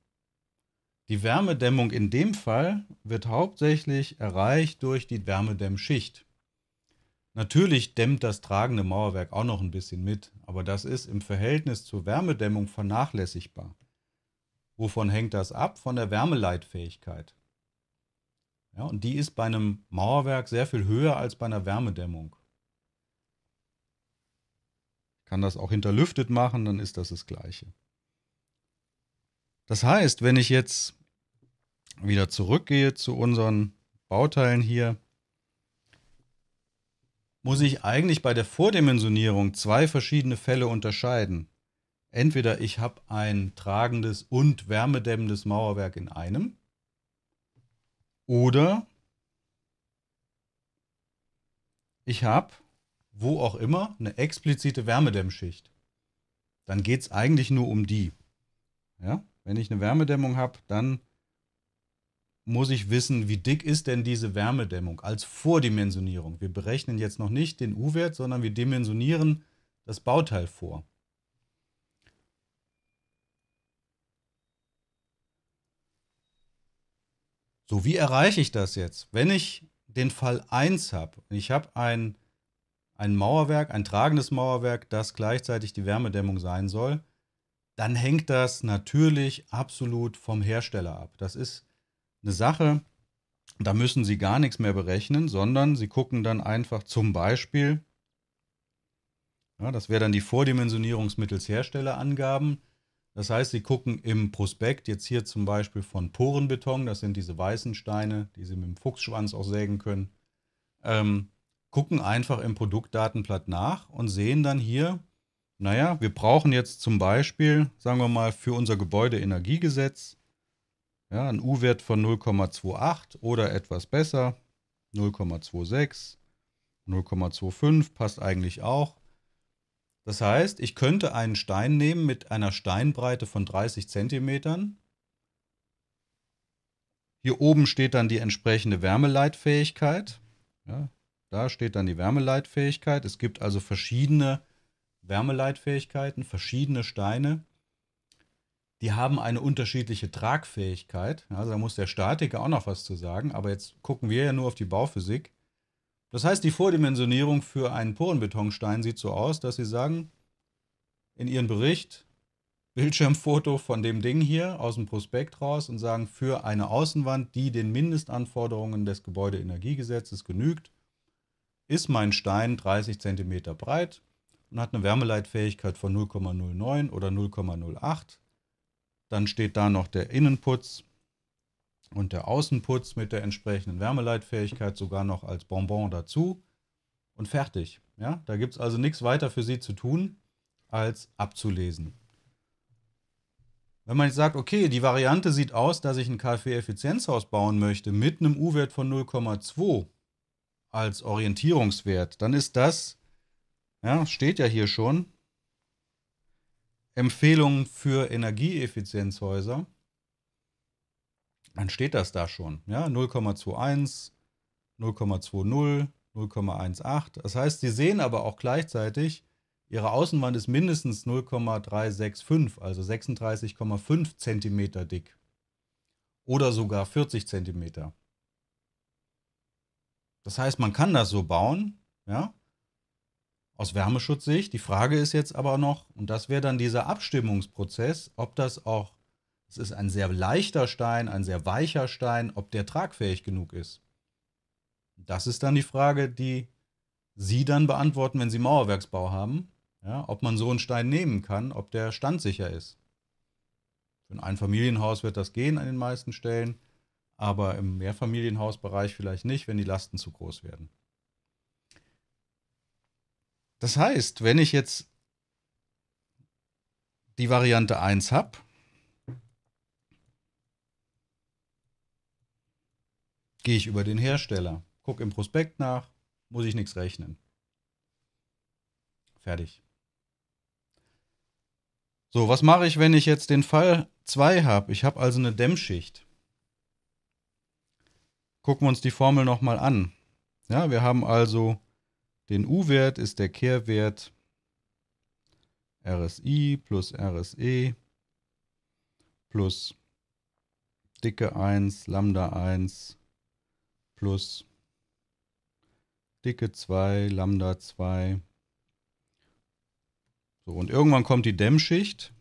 die Wärmedämmung in dem Fall wird hauptsächlich erreicht durch die Wärmedämmschicht. Natürlich dämmt das tragende Mauerwerk auch noch ein bisschen mit, aber das ist im Verhältnis zur Wärmedämmung vernachlässigbar. Wovon hängt das ab? Von der Wärmeleitfähigkeit. Ja, und die ist bei einem Mauerwerk sehr viel höher als bei einer Wärmedämmung. Ich kann das auch hinterlüftet machen, dann ist das das Gleiche. Das heißt, wenn ich jetzt wieder zurückgehe zu unseren Bauteilen hier, muss ich eigentlich bei der Vordimensionierung zwei verschiedene Fälle unterscheiden. Entweder ich habe ein tragendes und wärmedämmendes Mauerwerk in einem oder ich habe, wo auch immer, eine explizite Wärmedämmschicht. Dann geht es eigentlich nur um die. Ja? Wenn ich eine Wärmedämmung habe, dann muss ich wissen, wie dick ist denn diese Wärmedämmung als Vordimensionierung. Wir berechnen jetzt noch nicht den U-Wert, sondern wir dimensionieren das Bauteil vor. So, wie erreiche ich das jetzt? Wenn ich den Fall 1 habe, ich habe ein, ein Mauerwerk, ein tragendes Mauerwerk, das gleichzeitig die Wärmedämmung sein soll, dann hängt das natürlich absolut vom Hersteller ab. Das ist eine Sache, da müssen Sie gar nichts mehr berechnen, sondern Sie gucken dann einfach zum Beispiel, ja, das wäre dann die Vordimensionierung mittels Herstellerangaben. Das heißt, Sie gucken im Prospekt jetzt hier zum Beispiel von Porenbeton, das sind diese weißen Steine, die Sie mit dem Fuchsschwanz auch sägen können, ähm, gucken einfach im Produktdatenblatt nach und sehen dann hier, naja, wir brauchen jetzt zum Beispiel, sagen wir mal, für unser Gebäudeenergiegesetz ja, einen U-Wert von 0,28 oder etwas besser, 0,26, 0,25 passt eigentlich auch. Das heißt, ich könnte einen Stein nehmen mit einer Steinbreite von 30 cm. Hier oben steht dann die entsprechende Wärmeleitfähigkeit. Ja, da steht dann die Wärmeleitfähigkeit. Es gibt also verschiedene Wärmeleitfähigkeiten, verschiedene Steine. Die haben eine unterschiedliche Tragfähigkeit. Also da muss der Statiker auch noch was zu sagen. Aber jetzt gucken wir ja nur auf die Bauphysik. Das heißt, die Vordimensionierung für einen Porenbetonstein sieht so aus, dass Sie sagen, in Ihren Bericht Bildschirmfoto von dem Ding hier aus dem Prospekt raus und sagen, für eine Außenwand, die den Mindestanforderungen des Gebäudeenergiegesetzes genügt, ist mein Stein 30 cm breit, und hat eine Wärmeleitfähigkeit von 0,09 oder 0,08. Dann steht da noch der Innenputz und der Außenputz mit der entsprechenden Wärmeleitfähigkeit sogar noch als Bonbon dazu und fertig. Ja, da gibt es also nichts weiter für Sie zu tun, als abzulesen. Wenn man jetzt sagt, okay, die Variante sieht aus, dass ich ein KfW-Effizienzhaus bauen möchte mit einem U-Wert von 0,2 als Orientierungswert, dann ist das ja, steht ja hier schon. Empfehlungen für Energieeffizienzhäuser. Dann steht das da schon. Ja, 0,21, 0,20, 0,18. Das heißt, Sie sehen aber auch gleichzeitig, Ihre Außenwand ist mindestens 0,365, also 36,5 Zentimeter dick. Oder sogar 40 Zentimeter. Das heißt, man kann das so bauen, ja, aus Wärmeschutzsicht. Die Frage ist jetzt aber noch, und das wäre dann dieser Abstimmungsprozess, ob das auch, es ist ein sehr leichter Stein, ein sehr weicher Stein, ob der tragfähig genug ist. Das ist dann die Frage, die Sie dann beantworten, wenn Sie Mauerwerksbau haben, ja, ob man so einen Stein nehmen kann, ob der standsicher ist. Für ein Einfamilienhaus wird das gehen an den meisten Stellen, aber im Mehrfamilienhausbereich vielleicht nicht, wenn die Lasten zu groß werden. Das heißt, wenn ich jetzt die Variante 1 habe, gehe ich über den Hersteller, gucke im Prospekt nach, muss ich nichts rechnen. Fertig. So, was mache ich, wenn ich jetzt den Fall 2 habe? Ich habe also eine Dämmschicht. Gucken wir uns die Formel nochmal an. Ja, wir haben also den U-Wert ist der Kehrwert RSI plus RSE plus dicke 1, Lambda 1 plus dicke 2, Lambda 2. So, und irgendwann kommt die Dämmschicht.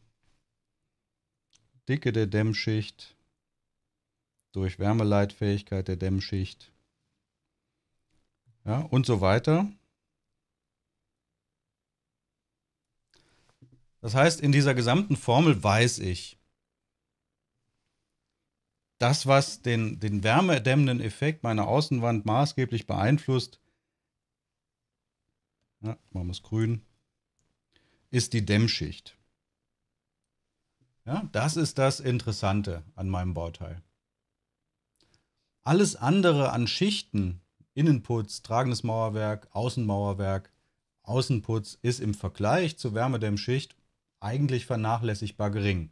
Dicke der Dämmschicht durch Wärmeleitfähigkeit der Dämmschicht. Ja, und so weiter. Das heißt, in dieser gesamten Formel weiß ich, das, was den, den wärmedämmenden Effekt meiner Außenwand maßgeblich beeinflusst, ja, machen wir es grün, ist die Dämmschicht. Ja, das ist das Interessante an meinem Bauteil. Alles andere an Schichten, Innenputz, tragendes Mauerwerk, Außenmauerwerk, Außenputz ist im Vergleich zur Wärmedämmschicht eigentlich vernachlässigbar gering.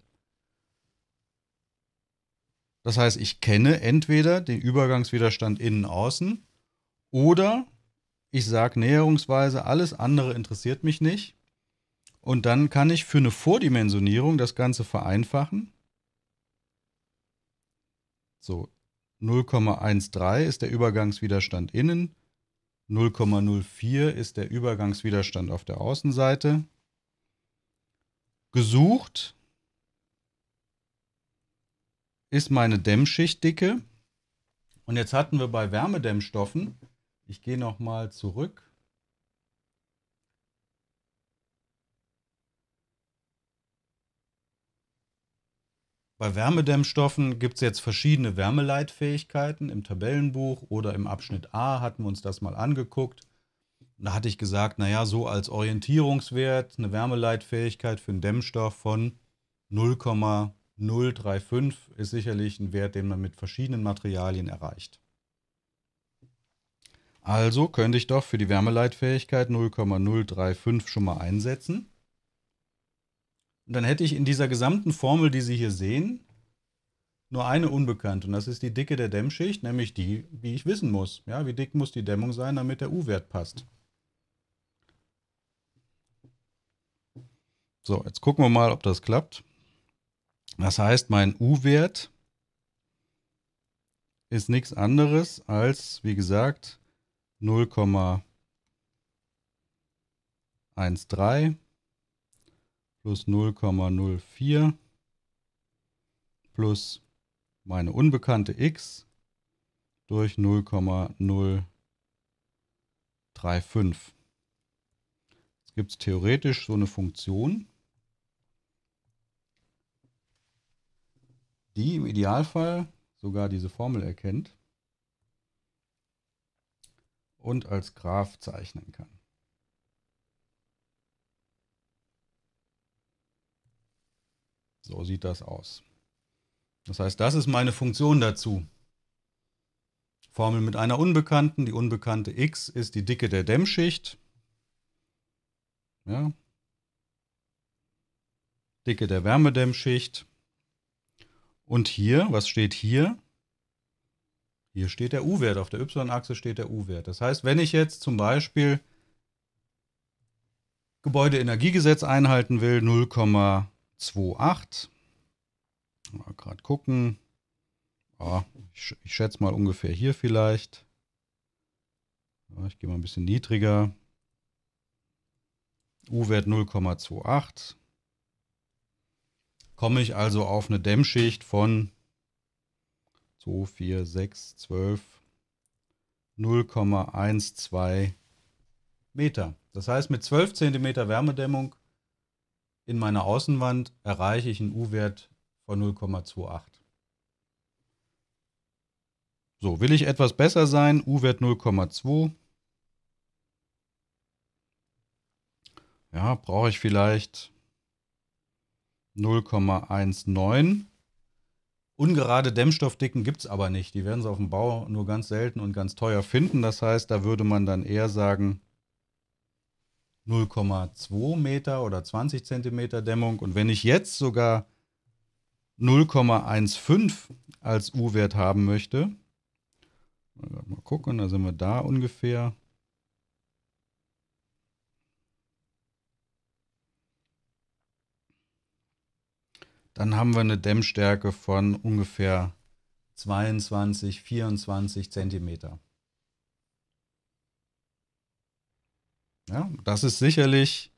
Das heißt, ich kenne entweder den Übergangswiderstand innen-außen oder ich sage näherungsweise, alles andere interessiert mich nicht. Und dann kann ich für eine Vordimensionierung das Ganze vereinfachen. So, 0,13 ist der Übergangswiderstand innen, 0,04 ist der Übergangswiderstand auf der Außenseite gesucht ist meine Dämmschichtdicke. Und jetzt hatten wir bei Wärmedämmstoffen, ich gehe nochmal zurück. Bei Wärmedämmstoffen gibt es jetzt verschiedene Wärmeleitfähigkeiten im Tabellenbuch oder im Abschnitt A hatten wir uns das mal angeguckt. Da hatte ich gesagt, naja, so als Orientierungswert eine Wärmeleitfähigkeit für einen Dämmstoff von 0,035 ist sicherlich ein Wert, den man mit verschiedenen Materialien erreicht. Also könnte ich doch für die Wärmeleitfähigkeit 0,035 schon mal einsetzen. Und dann hätte ich in dieser gesamten Formel, die Sie hier sehen, nur eine Unbekannte und das ist die Dicke der Dämmschicht, nämlich die, wie ich wissen muss. Ja, wie dick muss die Dämmung sein, damit der U-Wert passt. So, jetzt gucken wir mal, ob das klappt. Das heißt, mein U-Wert ist nichts anderes als, wie gesagt, 0,13 plus 0,04 plus meine unbekannte x durch 0,035. Jetzt gibt es theoretisch so eine Funktion, die im Idealfall sogar diese Formel erkennt und als Graph zeichnen kann. So sieht das aus. Das heißt, das ist meine Funktion dazu. Formel mit einer Unbekannten. Die Unbekannte x ist die Dicke der Dämmschicht. Ja. Dicke der Wärmedämmschicht. Und hier, was steht hier? Hier steht der U-Wert, auf der Y-Achse steht der U-Wert. Das heißt, wenn ich jetzt zum Beispiel Gebäudeenergiegesetz einhalten will, 0,28, mal gerade gucken, ja, ah, ich, ich schätze mal ungefähr hier vielleicht. Ja, ich gehe mal ein bisschen niedriger. U-Wert 0,28 komme ich also auf eine Dämmschicht von 2, 4, 6, 12, 0,12 Meter. Das heißt, mit 12 cm Wärmedämmung in meiner Außenwand erreiche ich einen U-Wert von 0,28. So, will ich etwas besser sein, U-Wert 0,2. Ja, brauche ich vielleicht 0,19. Ungerade Dämmstoffdicken gibt es aber nicht. Die werden sie auf dem Bau nur ganz selten und ganz teuer finden. Das heißt, da würde man dann eher sagen 0,2 Meter oder 20 Zentimeter Dämmung. Und wenn ich jetzt sogar 0,15 als U-Wert haben möchte, mal gucken, da sind wir da ungefähr. dann haben wir eine Dämmstärke von ungefähr 22, 24 Zentimeter. Ja, das ist sicherlich,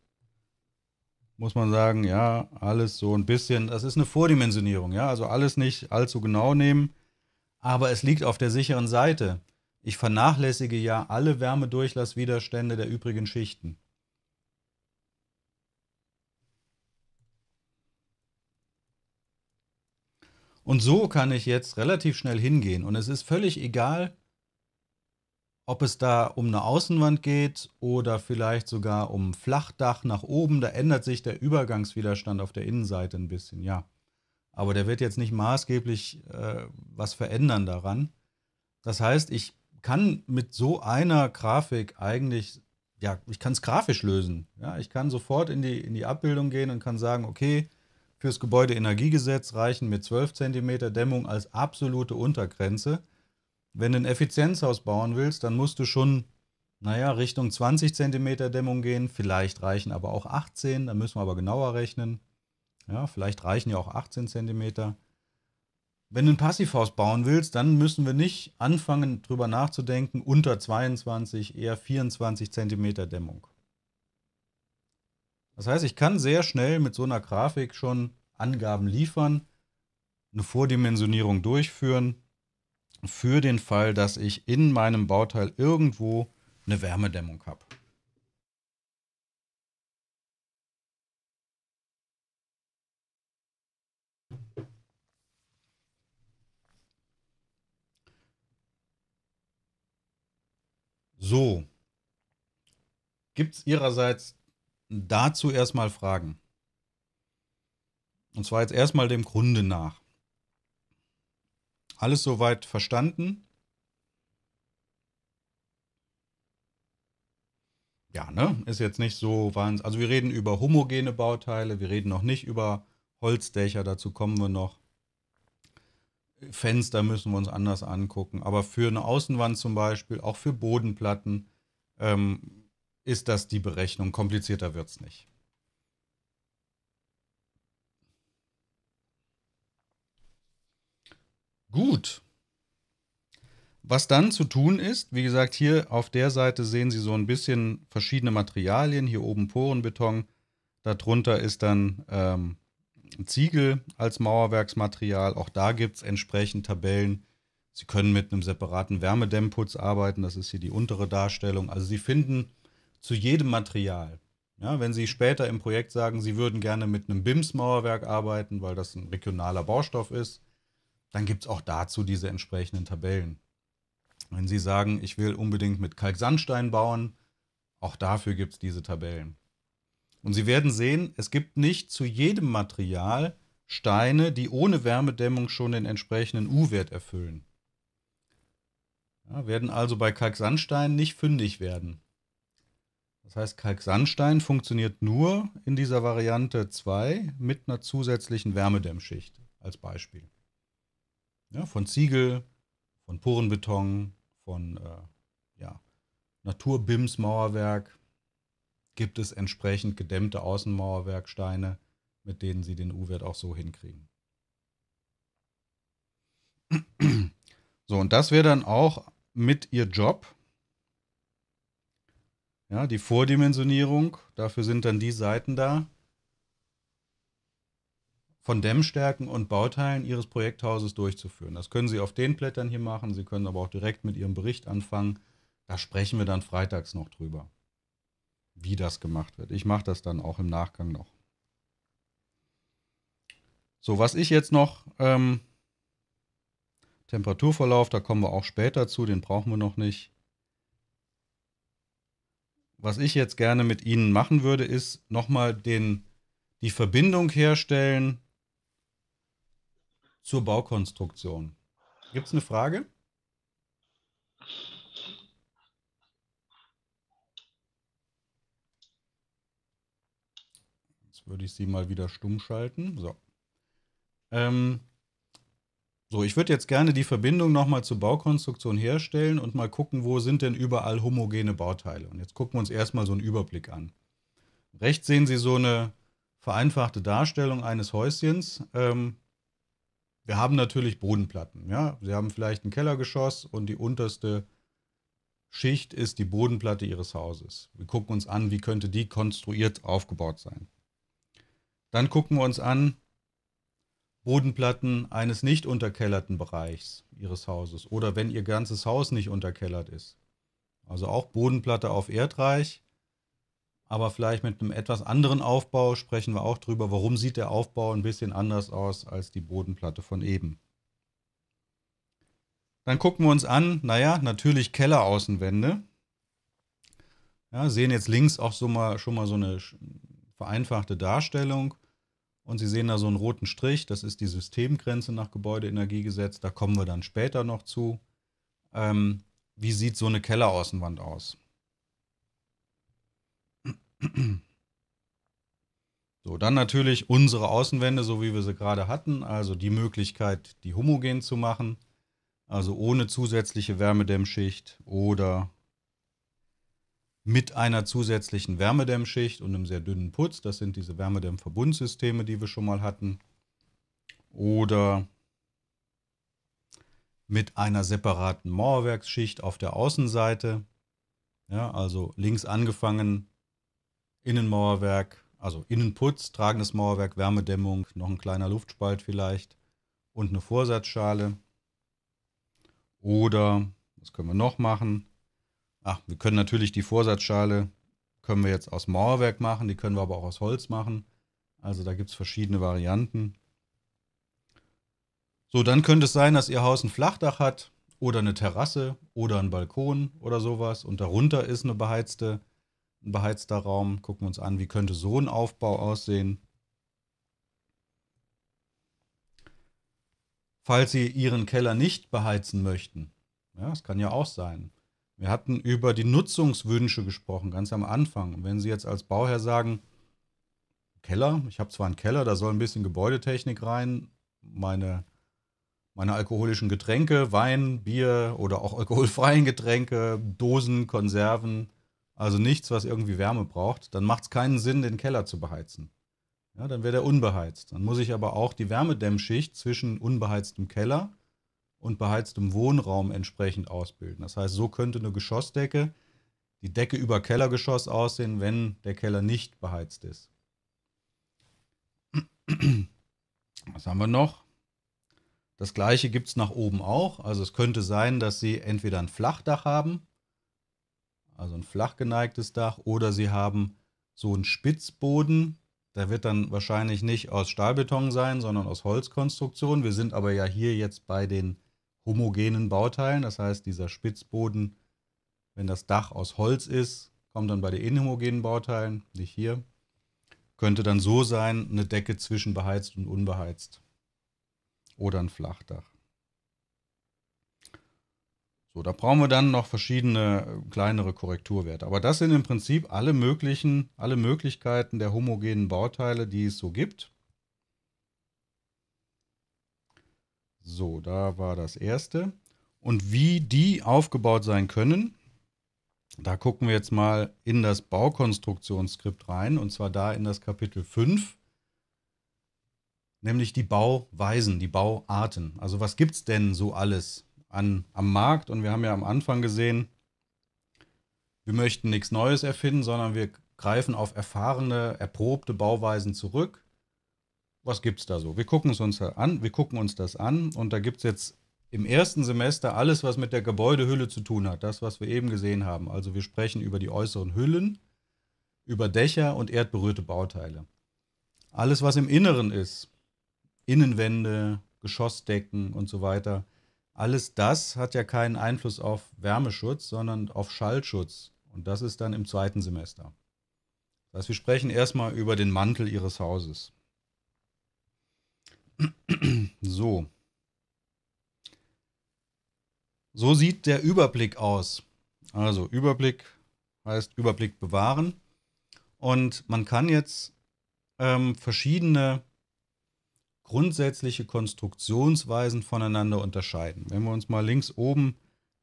muss man sagen, ja, alles so ein bisschen, das ist eine Vordimensionierung, ja, also alles nicht allzu genau nehmen, aber es liegt auf der sicheren Seite. Ich vernachlässige ja alle Wärmedurchlasswiderstände der übrigen Schichten. Und so kann ich jetzt relativ schnell hingehen. Und es ist völlig egal, ob es da um eine Außenwand geht oder vielleicht sogar um ein Flachdach nach oben. Da ändert sich der Übergangswiderstand auf der Innenseite ein bisschen, ja. Aber der wird jetzt nicht maßgeblich äh, was verändern daran. Das heißt, ich kann mit so einer Grafik eigentlich, ja, ich kann es grafisch lösen. Ja, ich kann sofort in die, in die Abbildung gehen und kann sagen, okay, Fürs Gebäudeenergiegesetz reichen mit 12 cm Dämmung als absolute Untergrenze. Wenn du ein Effizienzhaus bauen willst, dann musst du schon, naja, Richtung 20 cm Dämmung gehen. Vielleicht reichen aber auch 18, da müssen wir aber genauer rechnen. Ja, vielleicht reichen ja auch 18 cm. Wenn du ein Passivhaus bauen willst, dann müssen wir nicht anfangen, drüber nachzudenken, unter 22, eher 24 cm Dämmung. Das heißt, ich kann sehr schnell mit so einer Grafik schon Angaben liefern, eine Vordimensionierung durchführen, für den Fall, dass ich in meinem Bauteil irgendwo eine Wärmedämmung habe. So, gibt es ihrerseits dazu erstmal fragen. Und zwar jetzt erstmal dem Grunde nach. Alles soweit verstanden? Ja, ne? Ist jetzt nicht so wahnsinnig. Also wir reden über homogene Bauteile, wir reden noch nicht über Holzdächer, dazu kommen wir noch. Fenster müssen wir uns anders angucken. Aber für eine Außenwand zum Beispiel, auch für Bodenplatten, ähm, ist das die Berechnung. Komplizierter wird es nicht. Gut. Was dann zu tun ist, wie gesagt, hier auf der Seite sehen Sie so ein bisschen verschiedene Materialien. Hier oben Porenbeton, darunter ist dann ähm, Ziegel als Mauerwerksmaterial. Auch da gibt es entsprechend Tabellen. Sie können mit einem separaten Wärmedämmputz arbeiten. Das ist hier die untere Darstellung. Also Sie finden zu jedem Material. Ja, wenn Sie später im Projekt sagen, Sie würden gerne mit einem BIMS-Mauerwerk arbeiten, weil das ein regionaler Baustoff ist, dann gibt es auch dazu diese entsprechenden Tabellen. Wenn Sie sagen, ich will unbedingt mit Kalksandstein bauen, auch dafür gibt es diese Tabellen. Und Sie werden sehen, es gibt nicht zu jedem Material Steine, die ohne Wärmedämmung schon den entsprechenden U-Wert erfüllen. Ja, werden also bei Kalksandstein nicht fündig werden. Das heißt, Kalksandstein funktioniert nur in dieser Variante 2 mit einer zusätzlichen Wärmedämmschicht als Beispiel. Ja, von Ziegel, von Porenbeton, von äh, ja, Naturbims-Mauerwerk gibt es entsprechend gedämmte Außenmauerwerksteine, mit denen sie den U-Wert auch so hinkriegen. So, und das wäre dann auch mit ihr Job, ja, die Vordimensionierung, dafür sind dann die Seiten da von Dämmstärken und Bauteilen Ihres Projekthauses durchzuführen. Das können Sie auf den Blättern hier machen, Sie können aber auch direkt mit Ihrem Bericht anfangen. Da sprechen wir dann freitags noch drüber, wie das gemacht wird. Ich mache das dann auch im Nachgang noch. So, was ich jetzt noch, ähm, Temperaturverlauf, da kommen wir auch später zu, den brauchen wir noch nicht was ich jetzt gerne mit Ihnen machen würde, ist nochmal die Verbindung herstellen zur Baukonstruktion. Gibt es eine Frage? Jetzt würde ich Sie mal wieder stumm schalten. So. Ähm, so, ich würde jetzt gerne die Verbindung nochmal zur Baukonstruktion herstellen und mal gucken, wo sind denn überall homogene Bauteile. Und jetzt gucken wir uns erstmal so einen Überblick an. Rechts sehen Sie so eine vereinfachte Darstellung eines Häuschens. Ähm, wir haben natürlich Bodenplatten. Ja? Sie haben vielleicht ein Kellergeschoss und die unterste Schicht ist die Bodenplatte Ihres Hauses. Wir gucken uns an, wie könnte die konstruiert aufgebaut sein. Dann gucken wir uns an, Bodenplatten eines nicht unterkellerten Bereichs Ihres Hauses oder wenn Ihr ganzes Haus nicht unterkellert ist. Also auch Bodenplatte auf Erdreich, aber vielleicht mit einem etwas anderen Aufbau sprechen wir auch drüber, warum sieht der Aufbau ein bisschen anders aus als die Bodenplatte von eben. Dann gucken wir uns an, naja, natürlich Kelleraußenwände. Ja, sehen jetzt links auch so mal, schon mal so eine vereinfachte Darstellung. Und Sie sehen da so einen roten Strich, das ist die Systemgrenze nach Gebäudeenergiegesetz, da kommen wir dann später noch zu. Ähm, wie sieht so eine Kelleraußenwand aus? So, dann natürlich unsere Außenwände, so wie wir sie gerade hatten, also die Möglichkeit, die homogen zu machen, also ohne zusätzliche Wärmedämmschicht oder mit einer zusätzlichen Wärmedämmschicht und einem sehr dünnen Putz. Das sind diese Wärmedämmverbundsysteme, die wir schon mal hatten. Oder mit einer separaten Mauerwerksschicht auf der Außenseite. Ja, also links angefangen, Innenmauerwerk, also Innenputz, tragendes Mauerwerk, Wärmedämmung, noch ein kleiner Luftspalt vielleicht und eine Vorsatzschale. Oder, was können wir noch machen? Ach, wir können natürlich die Vorsatzschale, können wir jetzt aus Mauerwerk machen, die können wir aber auch aus Holz machen. Also da gibt es verschiedene Varianten. So, dann könnte es sein, dass Ihr Haus ein Flachdach hat oder eine Terrasse oder einen Balkon oder sowas und darunter ist eine beheizte, ein beheizter Raum. Gucken wir uns an, wie könnte so ein Aufbau aussehen. Falls Sie Ihren Keller nicht beheizen möchten, ja, das kann ja auch sein, wir hatten über die Nutzungswünsche gesprochen, ganz am Anfang. Und wenn Sie jetzt als Bauherr sagen, Keller, ich habe zwar einen Keller, da soll ein bisschen Gebäudetechnik rein, meine, meine alkoholischen Getränke, Wein, Bier oder auch alkoholfreien Getränke, Dosen, Konserven, also nichts, was irgendwie Wärme braucht, dann macht es keinen Sinn, den Keller zu beheizen. Ja, dann wäre der unbeheizt. Dann muss ich aber auch die Wärmedämmschicht zwischen unbeheiztem Keller und beheiztem Wohnraum entsprechend ausbilden. Das heißt, so könnte eine Geschossdecke, die Decke über Kellergeschoss aussehen, wenn der Keller nicht beheizt ist. Was haben wir noch? Das gleiche gibt es nach oben auch. Also es könnte sein, dass Sie entweder ein Flachdach haben, also ein flach geneigtes Dach, oder Sie haben so einen Spitzboden. Der wird dann wahrscheinlich nicht aus Stahlbeton sein, sondern aus Holzkonstruktion. Wir sind aber ja hier jetzt bei den homogenen Bauteilen. Das heißt, dieser Spitzboden, wenn das Dach aus Holz ist, kommt dann bei den inhomogenen Bauteilen, nicht hier, könnte dann so sein, eine Decke zwischen beheizt und unbeheizt oder ein Flachdach. So, da brauchen wir dann noch verschiedene äh, kleinere Korrekturwerte. Aber das sind im Prinzip alle möglichen, alle Möglichkeiten der homogenen Bauteile, die es so gibt. So, da war das erste. Und wie die aufgebaut sein können, da gucken wir jetzt mal in das Baukonstruktionsskript rein, und zwar da in das Kapitel 5, nämlich die Bauweisen, die Bauarten. Also was gibt es denn so alles an, am Markt? Und wir haben ja am Anfang gesehen, wir möchten nichts Neues erfinden, sondern wir greifen auf erfahrene, erprobte Bauweisen zurück was gibt es da so? Wir gucken es uns an, wir gucken uns das an und da gibt es jetzt im ersten Semester alles, was mit der Gebäudehülle zu tun hat, das, was wir eben gesehen haben. Also wir sprechen über die äußeren Hüllen, über Dächer und erdberührte Bauteile. Alles, was im Inneren ist, Innenwände, Geschossdecken und so weiter, alles das hat ja keinen Einfluss auf Wärmeschutz, sondern auf Schallschutz. Und das ist dann im zweiten Semester. Das heißt, wir sprechen erstmal über den Mantel Ihres Hauses. So. So sieht der Überblick aus. Also Überblick heißt Überblick bewahren. Und man kann jetzt ähm, verschiedene grundsätzliche Konstruktionsweisen voneinander unterscheiden. Wenn wir uns mal links oben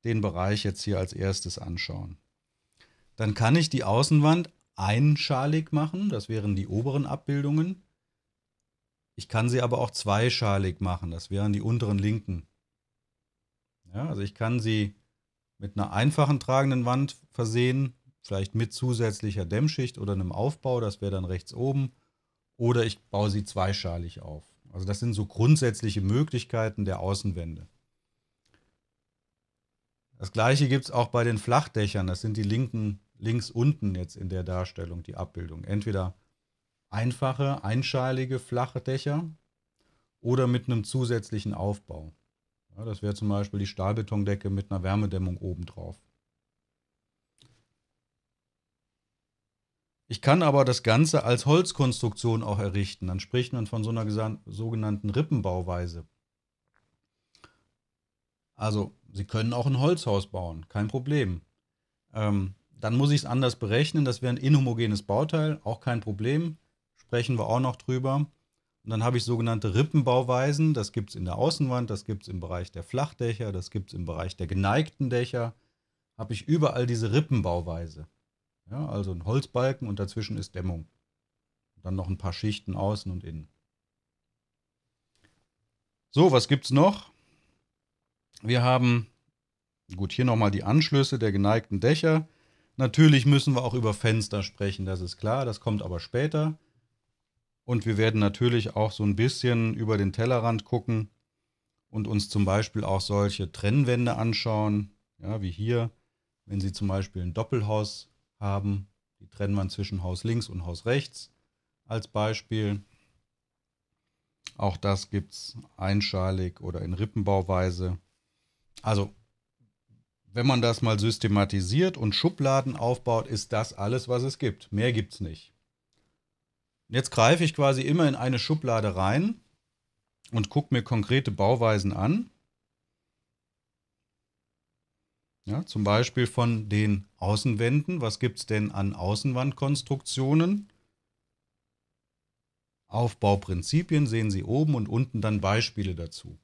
den Bereich jetzt hier als erstes anschauen, dann kann ich die Außenwand einschalig machen. Das wären die oberen Abbildungen. Ich kann sie aber auch zweischalig machen. Das wären die unteren linken. Ja, also ich kann sie mit einer einfachen tragenden Wand versehen, vielleicht mit zusätzlicher Dämmschicht oder einem Aufbau, das wäre dann rechts oben. Oder ich baue sie zweischalig auf. Also das sind so grundsätzliche Möglichkeiten der Außenwände. Das gleiche gibt es auch bei den Flachdächern. Das sind die linken, links unten jetzt in der Darstellung, die Abbildung. Entweder einfache, einschalige, flache Dächer oder mit einem zusätzlichen Aufbau. Ja, das wäre zum Beispiel die Stahlbetondecke mit einer Wärmedämmung obendrauf. Ich kann aber das Ganze als Holzkonstruktion auch errichten. Dann spricht man von so einer sogenannten Rippenbauweise. Also, Sie können auch ein Holzhaus bauen, kein Problem. Ähm, dann muss ich es anders berechnen. Das wäre ein inhomogenes Bauteil, auch kein Problem sprechen wir auch noch drüber. Und dann habe ich sogenannte Rippenbauweisen. Das gibt es in der Außenwand, das gibt es im Bereich der Flachdächer, das gibt es im Bereich der geneigten Dächer. Habe ich überall diese Rippenbauweise. Ja, also ein Holzbalken und dazwischen ist Dämmung. Und dann noch ein paar Schichten außen und innen. So, was gibt es noch? Wir haben, gut, hier nochmal die Anschlüsse der geneigten Dächer. Natürlich müssen wir auch über Fenster sprechen, das ist klar, das kommt aber später. Und wir werden natürlich auch so ein bisschen über den Tellerrand gucken und uns zum Beispiel auch solche Trennwände anschauen, ja, wie hier, wenn Sie zum Beispiel ein Doppelhaus haben, die Trennwand zwischen Haus links und Haus rechts als Beispiel. Auch das gibt es einschalig oder in Rippenbauweise. Also, wenn man das mal systematisiert und Schubladen aufbaut, ist das alles, was es gibt. Mehr gibt es nicht. Jetzt greife ich quasi immer in eine Schublade rein und gucke mir konkrete Bauweisen an. Ja, zum Beispiel von den Außenwänden. Was gibt es denn an Außenwandkonstruktionen? Aufbauprinzipien sehen Sie oben und unten dann Beispiele dazu.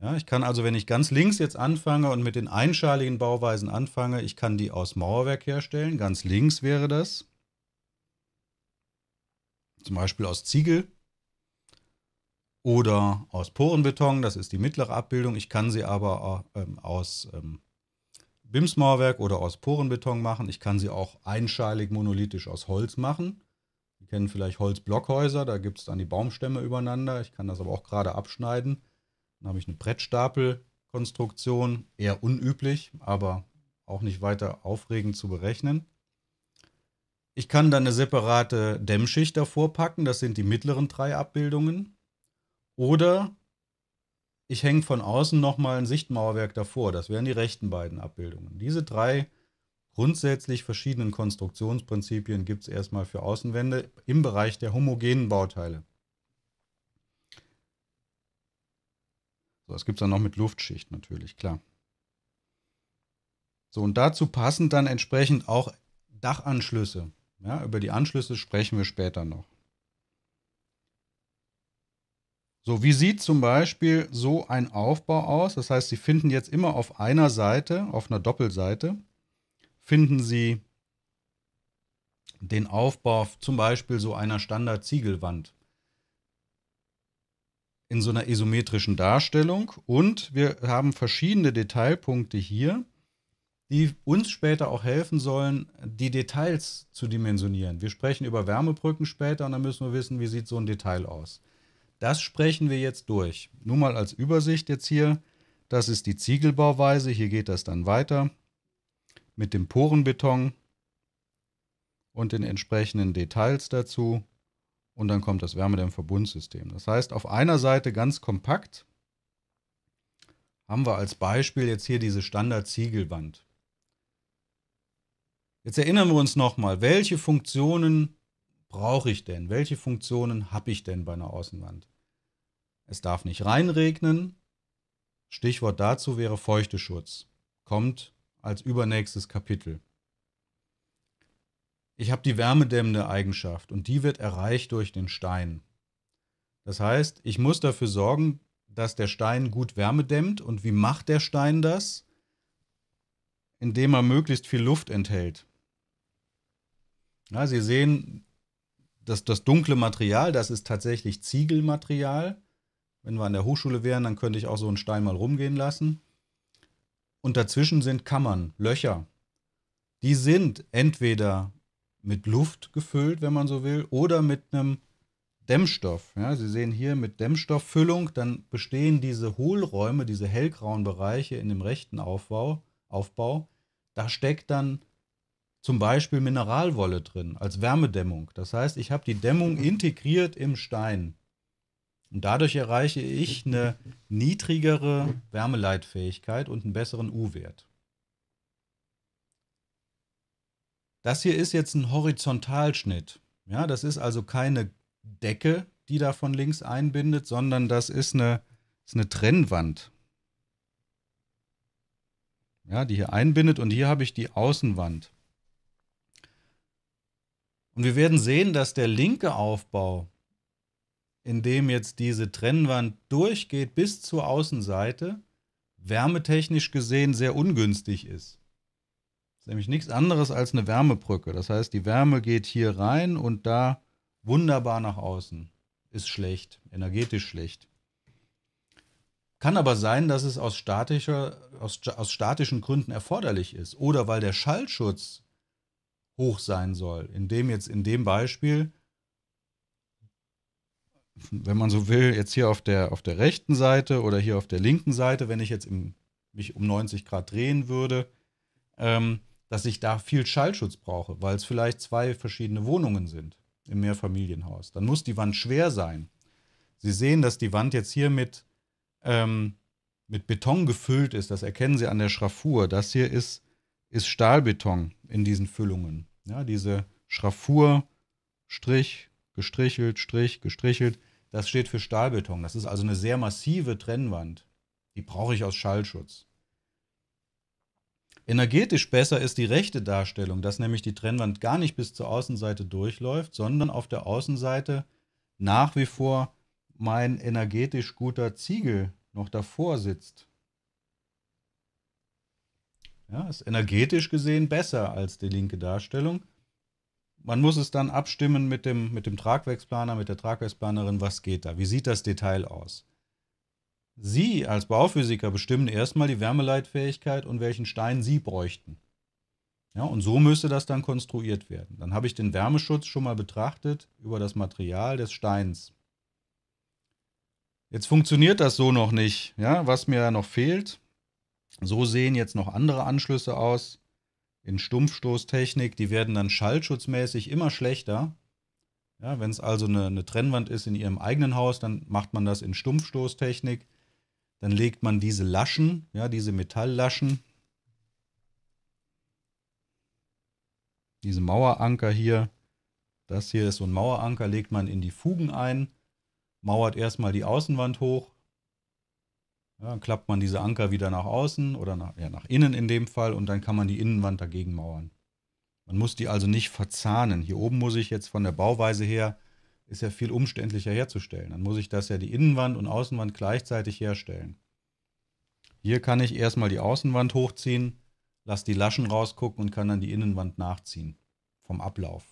Ja, ich kann also, wenn ich ganz links jetzt anfange und mit den einschaligen Bauweisen anfange, ich kann die aus Mauerwerk herstellen. Ganz links wäre das zum Beispiel aus Ziegel oder aus Porenbeton, das ist die mittlere Abbildung. Ich kann sie aber äh, ähm, aus ähm, bims oder aus Porenbeton machen. Ich kann sie auch einschalig monolithisch aus Holz machen. Sie kennen vielleicht Holzblockhäuser, da gibt es dann die Baumstämme übereinander. Ich kann das aber auch gerade abschneiden. Dann habe ich eine Brettstapelkonstruktion, eher unüblich, aber auch nicht weiter aufregend zu berechnen. Ich kann dann eine separate Dämmschicht davor packen, das sind die mittleren drei Abbildungen. Oder ich hänge von außen nochmal ein Sichtmauerwerk davor, das wären die rechten beiden Abbildungen. Diese drei grundsätzlich verschiedenen Konstruktionsprinzipien gibt es erstmal für Außenwände im Bereich der homogenen Bauteile. So, das gibt es dann noch mit Luftschicht natürlich, klar. So, und dazu passend dann entsprechend auch Dachanschlüsse. Ja, über die Anschlüsse sprechen wir später noch. So, wie sieht zum Beispiel so ein Aufbau aus? Das heißt, Sie finden jetzt immer auf einer Seite, auf einer Doppelseite, finden Sie den Aufbau zum Beispiel so einer Standard-Ziegelwand in so einer isometrischen Darstellung. Und wir haben verschiedene Detailpunkte hier die uns später auch helfen sollen, die Details zu dimensionieren. Wir sprechen über Wärmebrücken später und dann müssen wir wissen, wie sieht so ein Detail aus. Das sprechen wir jetzt durch. Nur mal als Übersicht jetzt hier. Das ist die Ziegelbauweise. Hier geht das dann weiter mit dem Porenbeton und den entsprechenden Details dazu. Und dann kommt das Wärmedämmverbundsystem. Das heißt, auf einer Seite ganz kompakt haben wir als Beispiel jetzt hier diese Standardziegelwand. Jetzt erinnern wir uns nochmal, welche Funktionen brauche ich denn? Welche Funktionen habe ich denn bei einer Außenwand? Es darf nicht reinregnen. Stichwort dazu wäre Feuchteschutz. Kommt als übernächstes Kapitel. Ich habe die wärmedämmende Eigenschaft und die wird erreicht durch den Stein. Das heißt, ich muss dafür sorgen, dass der Stein gut Wärme dämmt. Und wie macht der Stein das? Indem er möglichst viel Luft enthält. Ja, Sie sehen, das, das dunkle Material, das ist tatsächlich Ziegelmaterial. Wenn wir an der Hochschule wären, dann könnte ich auch so einen Stein mal rumgehen lassen. Und dazwischen sind Kammern, Löcher. Die sind entweder mit Luft gefüllt, wenn man so will, oder mit einem Dämmstoff. Ja, Sie sehen hier mit Dämmstofffüllung, dann bestehen diese Hohlräume, diese hellgrauen Bereiche in dem rechten Aufbau, Aufbau. Da steckt dann zum Beispiel Mineralwolle drin als Wärmedämmung. Das heißt, ich habe die Dämmung integriert im Stein. Und dadurch erreiche ich eine niedrigere Wärmeleitfähigkeit und einen besseren U-Wert. Das hier ist jetzt ein Horizontalschnitt. Ja, das ist also keine Decke, die da von links einbindet, sondern das ist eine, ist eine Trennwand. Ja, die hier einbindet und hier habe ich die Außenwand. Und wir werden sehen, dass der linke Aufbau, in dem jetzt diese Trennwand durchgeht bis zur Außenseite, wärmetechnisch gesehen sehr ungünstig ist. Das ist nämlich nichts anderes als eine Wärmebrücke. Das heißt, die Wärme geht hier rein und da wunderbar nach außen. Ist schlecht, energetisch schlecht. Kann aber sein, dass es aus, aus, aus statischen Gründen erforderlich ist oder weil der Schallschutz hoch sein soll. In dem jetzt, in dem Beispiel, wenn man so will, jetzt hier auf der, auf der rechten Seite oder hier auf der linken Seite, wenn ich jetzt im, mich um 90 Grad drehen würde, ähm, dass ich da viel Schallschutz brauche, weil es vielleicht zwei verschiedene Wohnungen sind im Mehrfamilienhaus. Dann muss die Wand schwer sein. Sie sehen, dass die Wand jetzt hier mit, ähm, mit Beton gefüllt ist. Das erkennen Sie an der Schraffur. Das hier ist ist Stahlbeton in diesen Füllungen. Ja, diese Schraffur, Strich, gestrichelt, Strich, gestrichelt, das steht für Stahlbeton. Das ist also eine sehr massive Trennwand. Die brauche ich aus Schallschutz. Energetisch besser ist die rechte Darstellung, dass nämlich die Trennwand gar nicht bis zur Außenseite durchläuft, sondern auf der Außenseite nach wie vor mein energetisch guter Ziegel noch davor sitzt. Ja, ist energetisch gesehen besser als die linke Darstellung. Man muss es dann abstimmen mit dem, mit dem Tragwerksplaner, mit der Tragwerksplanerin, was geht da, wie sieht das Detail aus. Sie als Bauphysiker bestimmen erstmal die Wärmeleitfähigkeit und welchen Stein Sie bräuchten. Ja, und so müsste das dann konstruiert werden. Dann habe ich den Wärmeschutz schon mal betrachtet über das Material des Steins. Jetzt funktioniert das so noch nicht. Ja, was mir noch fehlt, so sehen jetzt noch andere Anschlüsse aus in Stumpfstoßtechnik. Die werden dann schallschutzmäßig immer schlechter. Ja, Wenn es also eine, eine Trennwand ist in ihrem eigenen Haus, dann macht man das in Stumpfstoßtechnik. Dann legt man diese Laschen, ja, diese Metalllaschen, diese Maueranker hier, das hier ist so ein Maueranker, legt man in die Fugen ein, mauert erstmal die Außenwand hoch, ja, dann klappt man diese Anker wieder nach außen oder nach, ja, nach innen in dem Fall und dann kann man die Innenwand dagegen mauern. Man muss die also nicht verzahnen. Hier oben muss ich jetzt von der Bauweise her, ist ja viel umständlicher herzustellen. Dann muss ich das ja die Innenwand und Außenwand gleichzeitig herstellen. Hier kann ich erstmal die Außenwand hochziehen, lasse die Laschen rausgucken und kann dann die Innenwand nachziehen vom Ablauf.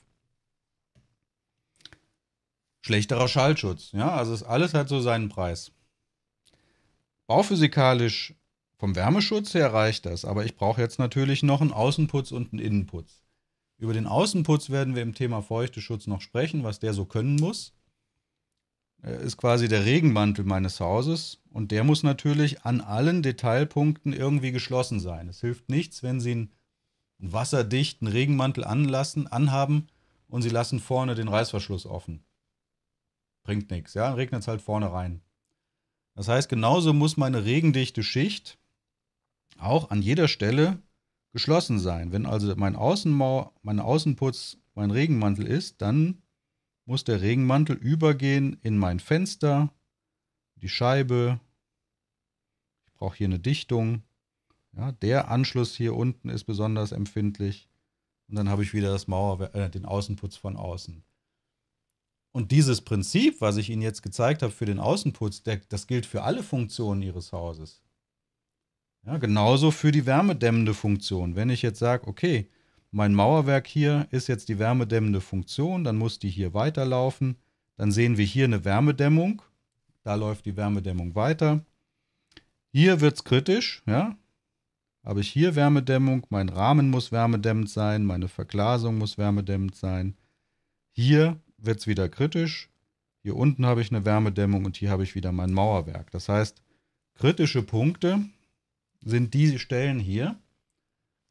Schlechterer Schallschutz, ja, also es, alles hat so seinen Preis bauphysikalisch vom Wärmeschutz her reicht das, aber ich brauche jetzt natürlich noch einen Außenputz und einen Innenputz. Über den Außenputz werden wir im Thema Feuchteschutz noch sprechen, was der so können muss. Er äh, ist quasi der Regenmantel meines Hauses und der muss natürlich an allen Detailpunkten irgendwie geschlossen sein. Es hilft nichts, wenn Sie einen wasserdichten Regenmantel anlassen, anhaben und Sie lassen vorne den Reißverschluss offen. Bringt nichts, ja, regnet es halt vorne rein. Das heißt, genauso muss meine regendichte Schicht auch an jeder Stelle geschlossen sein. Wenn also mein Außenmauer, mein Außenputz mein Regenmantel ist, dann muss der Regenmantel übergehen in mein Fenster, die Scheibe. Ich brauche hier eine Dichtung. Ja, der Anschluss hier unten ist besonders empfindlich. Und dann habe ich wieder das Mauer, äh, den Außenputz von außen. Und dieses Prinzip, was ich Ihnen jetzt gezeigt habe für den Außenputz, das gilt für alle Funktionen Ihres Hauses. Ja, genauso für die wärmedämmende Funktion. Wenn ich jetzt sage, okay, mein Mauerwerk hier ist jetzt die wärmedämmende Funktion, dann muss die hier weiterlaufen. Dann sehen wir hier eine Wärmedämmung. Da läuft die Wärmedämmung weiter. Hier wird es kritisch. Ja? Habe ich hier Wärmedämmung, mein Rahmen muss wärmedämmend sein, meine Verglasung muss wärmedämmend sein. Hier wird es wieder kritisch. Hier unten habe ich eine Wärmedämmung und hier habe ich wieder mein Mauerwerk. Das heißt, kritische Punkte sind diese Stellen hier,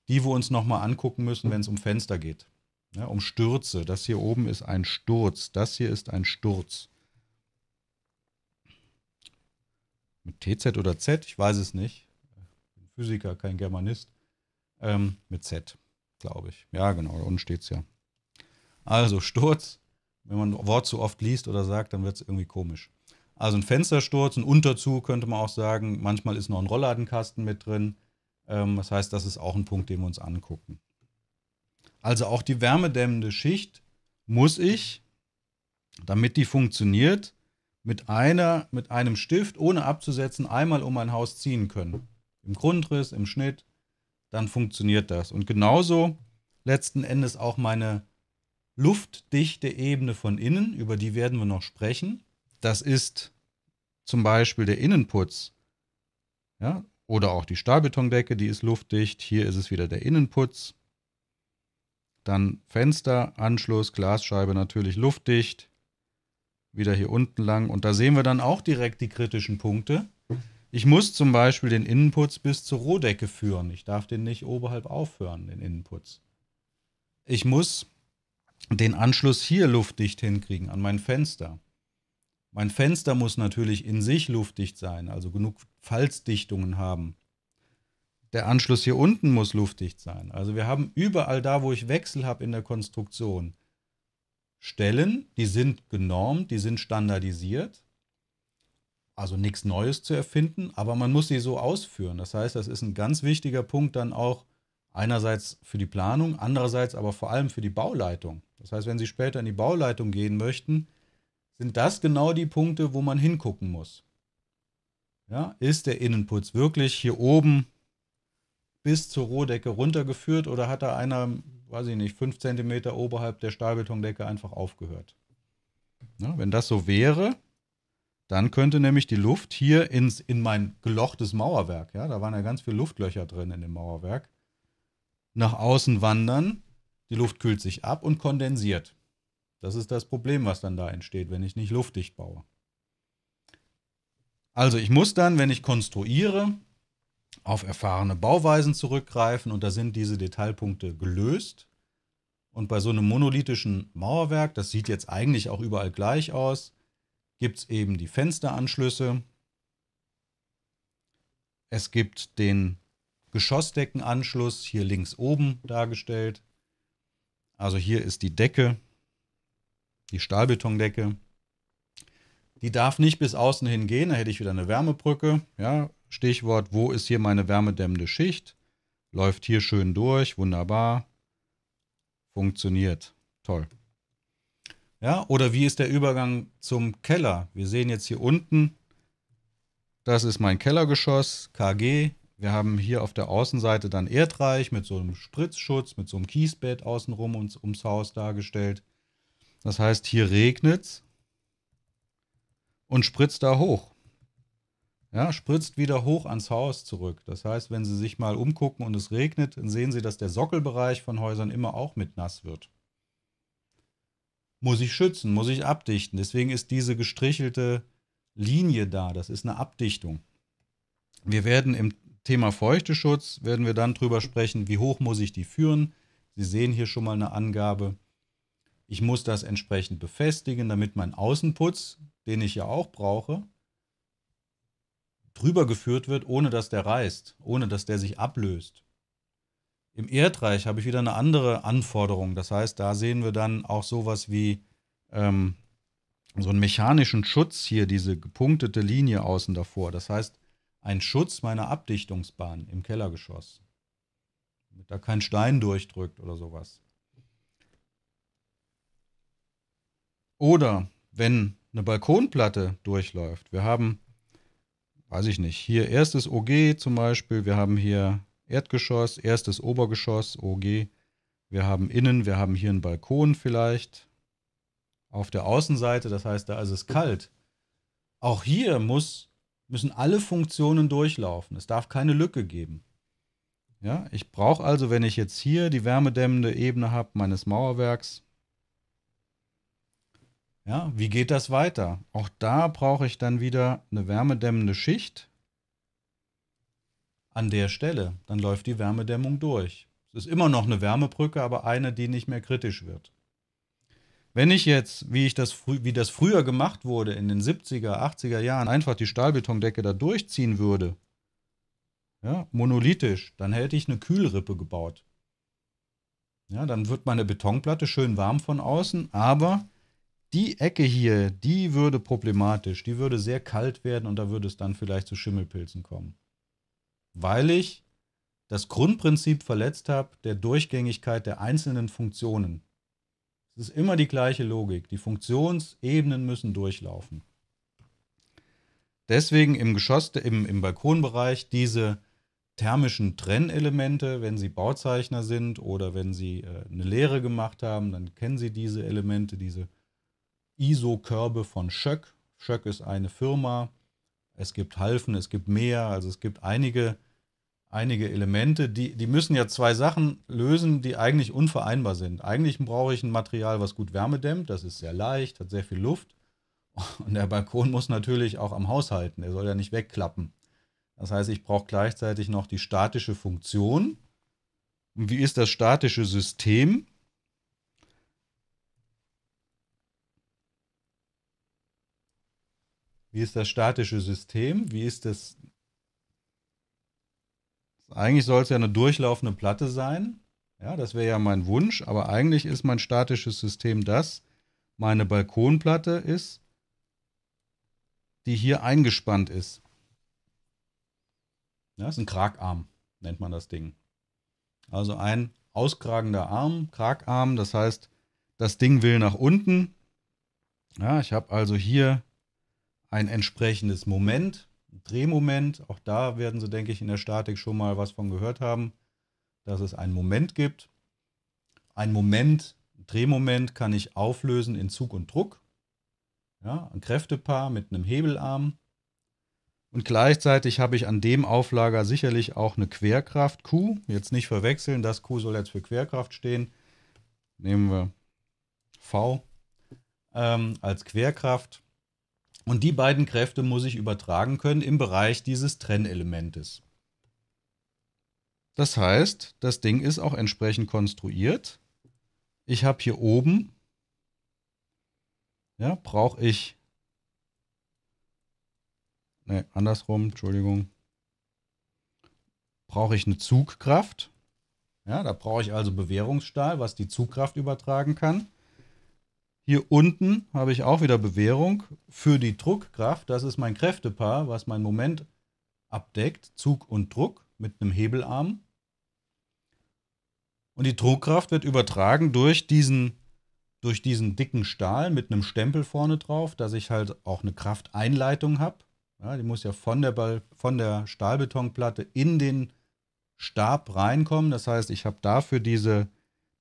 die wir uns nochmal angucken müssen, wenn es um Fenster geht. Ja, um Stürze. Das hier oben ist ein Sturz. Das hier ist ein Sturz. Mit TZ oder Z, ich weiß es nicht. Ich bin Physiker, kein Germanist. Ähm, mit Z, glaube ich. Ja, genau, da unten steht es ja. Also Sturz, wenn man ein Wort zu oft liest oder sagt, dann wird es irgendwie komisch. Also ein Fenstersturz, ein Unterzug könnte man auch sagen. Manchmal ist noch ein Rollladenkasten mit drin. Ähm, das heißt, das ist auch ein Punkt, den wir uns angucken. Also auch die wärmedämmende Schicht muss ich, damit die funktioniert, mit, einer, mit einem Stift ohne abzusetzen einmal um mein Haus ziehen können. Im Grundriss, im Schnitt, dann funktioniert das. Und genauso letzten Endes auch meine luftdichte Ebene von innen, über die werden wir noch sprechen. Das ist zum Beispiel der Innenputz. Ja, oder auch die Stahlbetondecke, die ist luftdicht. Hier ist es wieder der Innenputz. Dann Fenster, Anschluss, Glasscheibe natürlich luftdicht. Wieder hier unten lang. Und da sehen wir dann auch direkt die kritischen Punkte. Ich muss zum Beispiel den Innenputz bis zur Rohdecke führen. Ich darf den nicht oberhalb aufhören, den Innenputz. Ich muss den Anschluss hier luftdicht hinkriegen an mein Fenster. Mein Fenster muss natürlich in sich luftdicht sein, also genug Falzdichtungen haben. Der Anschluss hier unten muss luftdicht sein. Also wir haben überall da, wo ich Wechsel habe in der Konstruktion, Stellen, die sind genormt, die sind standardisiert. Also nichts Neues zu erfinden, aber man muss sie so ausführen. Das heißt, das ist ein ganz wichtiger Punkt dann auch einerseits für die Planung, andererseits aber vor allem für die Bauleitung. Das heißt, wenn Sie später in die Bauleitung gehen möchten, sind das genau die Punkte, wo man hingucken muss. Ja, ist der Innenputz wirklich hier oben bis zur Rohdecke runtergeführt oder hat da einer, weiß ich nicht, 5 cm oberhalb der Stahlbetondecke einfach aufgehört? Ja, wenn das so wäre, dann könnte nämlich die Luft hier ins, in mein gelochtes Mauerwerk, ja, da waren ja ganz viele Luftlöcher drin in dem Mauerwerk, nach außen wandern die Luft kühlt sich ab und kondensiert. Das ist das Problem, was dann da entsteht, wenn ich nicht luftdicht baue. Also ich muss dann, wenn ich konstruiere, auf erfahrene Bauweisen zurückgreifen und da sind diese Detailpunkte gelöst. Und bei so einem monolithischen Mauerwerk, das sieht jetzt eigentlich auch überall gleich aus, gibt es eben die Fensteranschlüsse. Es gibt den Geschossdeckenanschluss, hier links oben dargestellt. Also hier ist die Decke, die Stahlbetondecke. Die darf nicht bis außen hin gehen, da hätte ich wieder eine Wärmebrücke. Ja, Stichwort, wo ist hier meine wärmedämmende Schicht? Läuft hier schön durch, wunderbar. Funktioniert, toll. Ja, oder wie ist der Übergang zum Keller? Wir sehen jetzt hier unten, das ist mein Kellergeschoss, KG, wir haben hier auf der Außenseite dann Erdreich mit so einem Spritzschutz, mit so einem Kiesbett außenrum uns ums Haus dargestellt. Das heißt, hier regnet es und spritzt da hoch. Ja, spritzt wieder hoch ans Haus zurück. Das heißt, wenn Sie sich mal umgucken und es regnet, dann sehen Sie, dass der Sockelbereich von Häusern immer auch mit nass wird. Muss ich schützen, muss ich abdichten. Deswegen ist diese gestrichelte Linie da. Das ist eine Abdichtung. Wir werden im Thema Feuchteschutz werden wir dann drüber sprechen, wie hoch muss ich die führen. Sie sehen hier schon mal eine Angabe. Ich muss das entsprechend befestigen, damit mein Außenputz, den ich ja auch brauche, drüber geführt wird, ohne dass der reißt, ohne dass der sich ablöst. Im Erdreich habe ich wieder eine andere Anforderung. Das heißt, da sehen wir dann auch sowas wie ähm, so einen mechanischen Schutz hier, diese gepunktete Linie außen davor. Das heißt, ein Schutz meiner Abdichtungsbahn im Kellergeschoss. Damit da kein Stein durchdrückt oder sowas. Oder wenn eine Balkonplatte durchläuft. Wir haben, weiß ich nicht, hier erstes OG zum Beispiel, wir haben hier Erdgeschoss, erstes Obergeschoss, OG. Wir haben innen, wir haben hier einen Balkon vielleicht. Auf der Außenseite, das heißt, da ist es kalt. Auch hier muss müssen alle Funktionen durchlaufen. Es darf keine Lücke geben. Ja, ich brauche also, wenn ich jetzt hier die wärmedämmende Ebene habe meines Mauerwerks, ja, wie geht das weiter? Auch da brauche ich dann wieder eine wärmedämmende Schicht an der Stelle. Dann läuft die Wärmedämmung durch. Es ist immer noch eine Wärmebrücke, aber eine, die nicht mehr kritisch wird. Wenn ich jetzt, wie, ich das, wie das früher gemacht wurde, in den 70er, 80er Jahren, einfach die Stahlbetondecke da durchziehen würde, ja, monolithisch, dann hätte ich eine Kühlrippe gebaut. Ja, dann wird meine Betonplatte schön warm von außen, aber die Ecke hier, die würde problematisch, die würde sehr kalt werden und da würde es dann vielleicht zu Schimmelpilzen kommen. Weil ich das Grundprinzip verletzt habe der Durchgängigkeit der einzelnen Funktionen. Es ist immer die gleiche Logik. Die Funktionsebenen müssen durchlaufen. Deswegen im Geschoss, im, im Balkonbereich diese thermischen Trennelemente, wenn Sie Bauzeichner sind oder wenn Sie äh, eine Lehre gemacht haben, dann kennen Sie diese Elemente, diese ISO-Körbe von Schöck. Schöck ist eine Firma. Es gibt Halfen, es gibt mehr, also es gibt einige einige Elemente, die, die müssen ja zwei Sachen lösen, die eigentlich unvereinbar sind. Eigentlich brauche ich ein Material, was gut Wärme dämmt, das ist sehr leicht, hat sehr viel Luft. Und der Balkon muss natürlich auch am Haus halten, er soll ja nicht wegklappen. Das heißt, ich brauche gleichzeitig noch die statische Funktion. Und wie ist das statische System? Wie ist das statische System? Wie ist das eigentlich soll es ja eine durchlaufende Platte sein. Ja, das wäre ja mein Wunsch, aber eigentlich ist mein statisches System das, meine Balkonplatte ist, die hier eingespannt ist. Ja, das ist ein Kragarm, nennt man das Ding. Also ein auskragender Arm, Kragarm, das heißt, das Ding will nach unten. Ja, ich habe also hier ein entsprechendes Moment. Drehmoment. Auch da werden Sie, denke ich, in der Statik schon mal was von gehört haben, dass es einen Moment gibt. Ein Moment, Drehmoment kann ich auflösen in Zug und Druck. Ja, ein Kräftepaar mit einem Hebelarm. Und gleichzeitig habe ich an dem Auflager sicherlich auch eine Querkraft Q. Jetzt nicht verwechseln, das Q soll jetzt für Querkraft stehen. Nehmen wir V ähm, als Querkraft. Und die beiden Kräfte muss ich übertragen können im Bereich dieses Trennelementes. Das heißt, das Ding ist auch entsprechend konstruiert. Ich habe hier oben, ja, brauche ich, ne, andersrum, Entschuldigung, brauche ich eine Zugkraft. Ja, da brauche ich also Bewährungsstahl, was die Zugkraft übertragen kann. Hier unten habe ich auch wieder Bewährung für die Druckkraft. Das ist mein Kräftepaar, was mein Moment abdeckt, Zug und Druck mit einem Hebelarm. Und die Druckkraft wird übertragen durch diesen, durch diesen dicken Stahl mit einem Stempel vorne drauf, dass ich halt auch eine Krafteinleitung habe. Ja, die muss ja von der, Ball, von der Stahlbetonplatte in den Stab reinkommen. Das heißt, ich habe dafür diese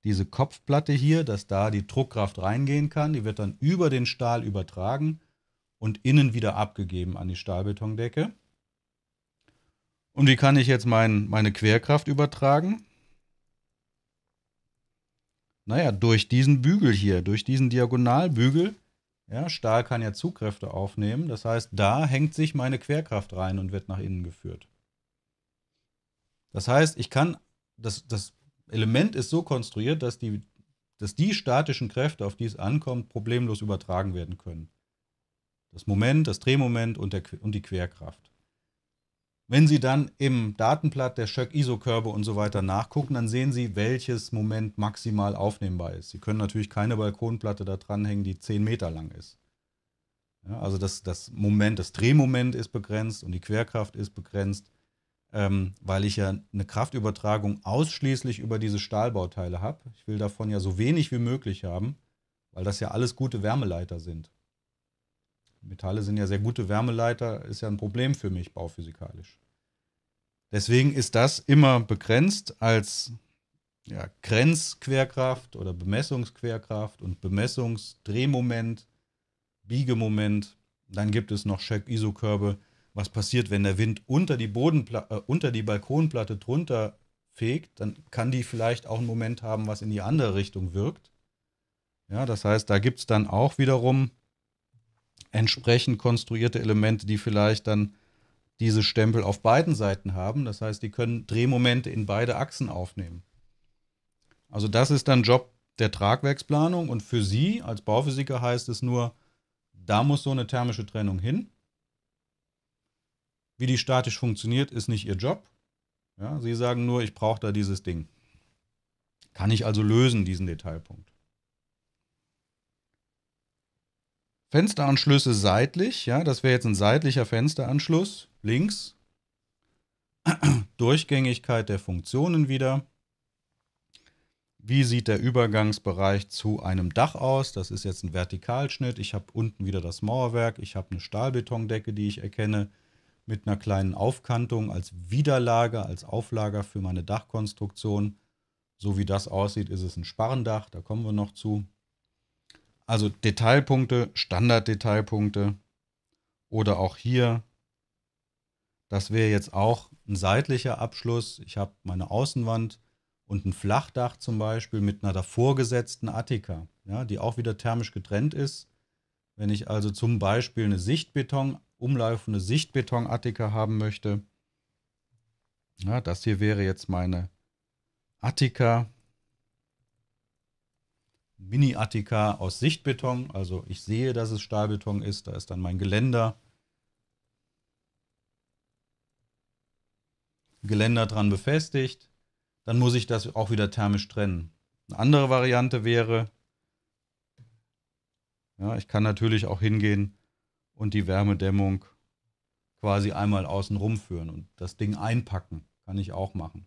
diese Kopfplatte hier, dass da die Druckkraft reingehen kann. Die wird dann über den Stahl übertragen und innen wieder abgegeben an die Stahlbetondecke. Und wie kann ich jetzt mein, meine Querkraft übertragen? Naja, durch diesen Bügel hier, durch diesen Diagonalbügel. Ja, Stahl kann ja Zugkräfte aufnehmen. Das heißt, da hängt sich meine Querkraft rein und wird nach innen geführt. Das heißt, ich kann, das, das Element ist so konstruiert, dass die, dass die statischen Kräfte, auf die es ankommt, problemlos übertragen werden können. Das Moment, das Drehmoment und, der, und die Querkraft. Wenn Sie dann im Datenblatt der Schöck-ISO-Körbe und so weiter nachgucken, dann sehen Sie, welches Moment maximal aufnehmbar ist. Sie können natürlich keine Balkonplatte da dranhängen, die 10 Meter lang ist. Ja, also das, das Moment, das Drehmoment ist begrenzt und die Querkraft ist begrenzt ähm, weil ich ja eine Kraftübertragung ausschließlich über diese Stahlbauteile habe. Ich will davon ja so wenig wie möglich haben, weil das ja alles gute Wärmeleiter sind. Metalle sind ja sehr gute Wärmeleiter, ist ja ein Problem für mich bauphysikalisch. Deswegen ist das immer begrenzt als ja, Grenzquerkraft oder Bemessungsquerkraft und Bemessungsdrehmoment, Biegemoment. Dann gibt es noch check iso was passiert, wenn der Wind unter die, Bodenpla äh, unter die Balkonplatte drunter fegt, dann kann die vielleicht auch einen Moment haben, was in die andere Richtung wirkt. Ja, das heißt, da gibt es dann auch wiederum entsprechend konstruierte Elemente, die vielleicht dann diese Stempel auf beiden Seiten haben. Das heißt, die können Drehmomente in beide Achsen aufnehmen. Also das ist dann Job der Tragwerksplanung und für Sie als Bauphysiker heißt es nur, da muss so eine thermische Trennung hin. Wie die statisch funktioniert, ist nicht ihr Job. Ja, sie sagen nur, ich brauche da dieses Ding. Kann ich also lösen, diesen Detailpunkt. Fensteranschlüsse seitlich, ja, das wäre jetzt ein seitlicher Fensteranschluss, links. Durchgängigkeit der Funktionen wieder. Wie sieht der Übergangsbereich zu einem Dach aus? Das ist jetzt ein Vertikalschnitt. Ich habe unten wieder das Mauerwerk, ich habe eine Stahlbetondecke, die ich erkenne mit einer kleinen Aufkantung als Widerlager, als Auflager für meine Dachkonstruktion. So wie das aussieht, ist es ein Sparrendach, da kommen wir noch zu. Also Detailpunkte, Standarddetailpunkte oder auch hier, das wäre jetzt auch ein seitlicher Abschluss. Ich habe meine Außenwand und ein Flachdach zum Beispiel mit einer davor gesetzten Attika, ja, die auch wieder thermisch getrennt ist. Wenn ich also zum Beispiel eine Sichtbeton umlaufende Sichtbetonattika haben möchte. Ja, das hier wäre jetzt meine Attika. Mini-Attika aus Sichtbeton. Also ich sehe, dass es Stahlbeton ist. Da ist dann mein Geländer. Geländer dran befestigt. Dann muss ich das auch wieder thermisch trennen. Eine andere Variante wäre, ja, ich kann natürlich auch hingehen und die Wärmedämmung quasi einmal außen rumführen und das Ding einpacken. Kann ich auch machen.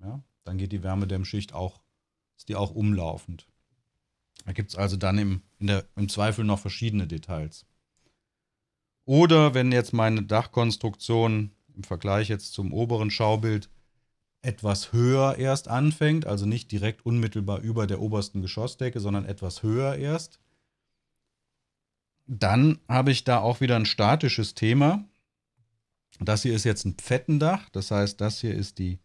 Ja, dann geht die Wärmedämmschicht auch, ist die auch umlaufend. Da gibt es also dann im, der, im Zweifel noch verschiedene Details. Oder wenn jetzt meine Dachkonstruktion im Vergleich jetzt zum oberen Schaubild etwas höher erst anfängt, also nicht direkt unmittelbar über der obersten Geschossdecke, sondern etwas höher erst, dann habe ich da auch wieder ein statisches Thema. Das hier ist jetzt ein Pfettendach, das heißt, das hier ist die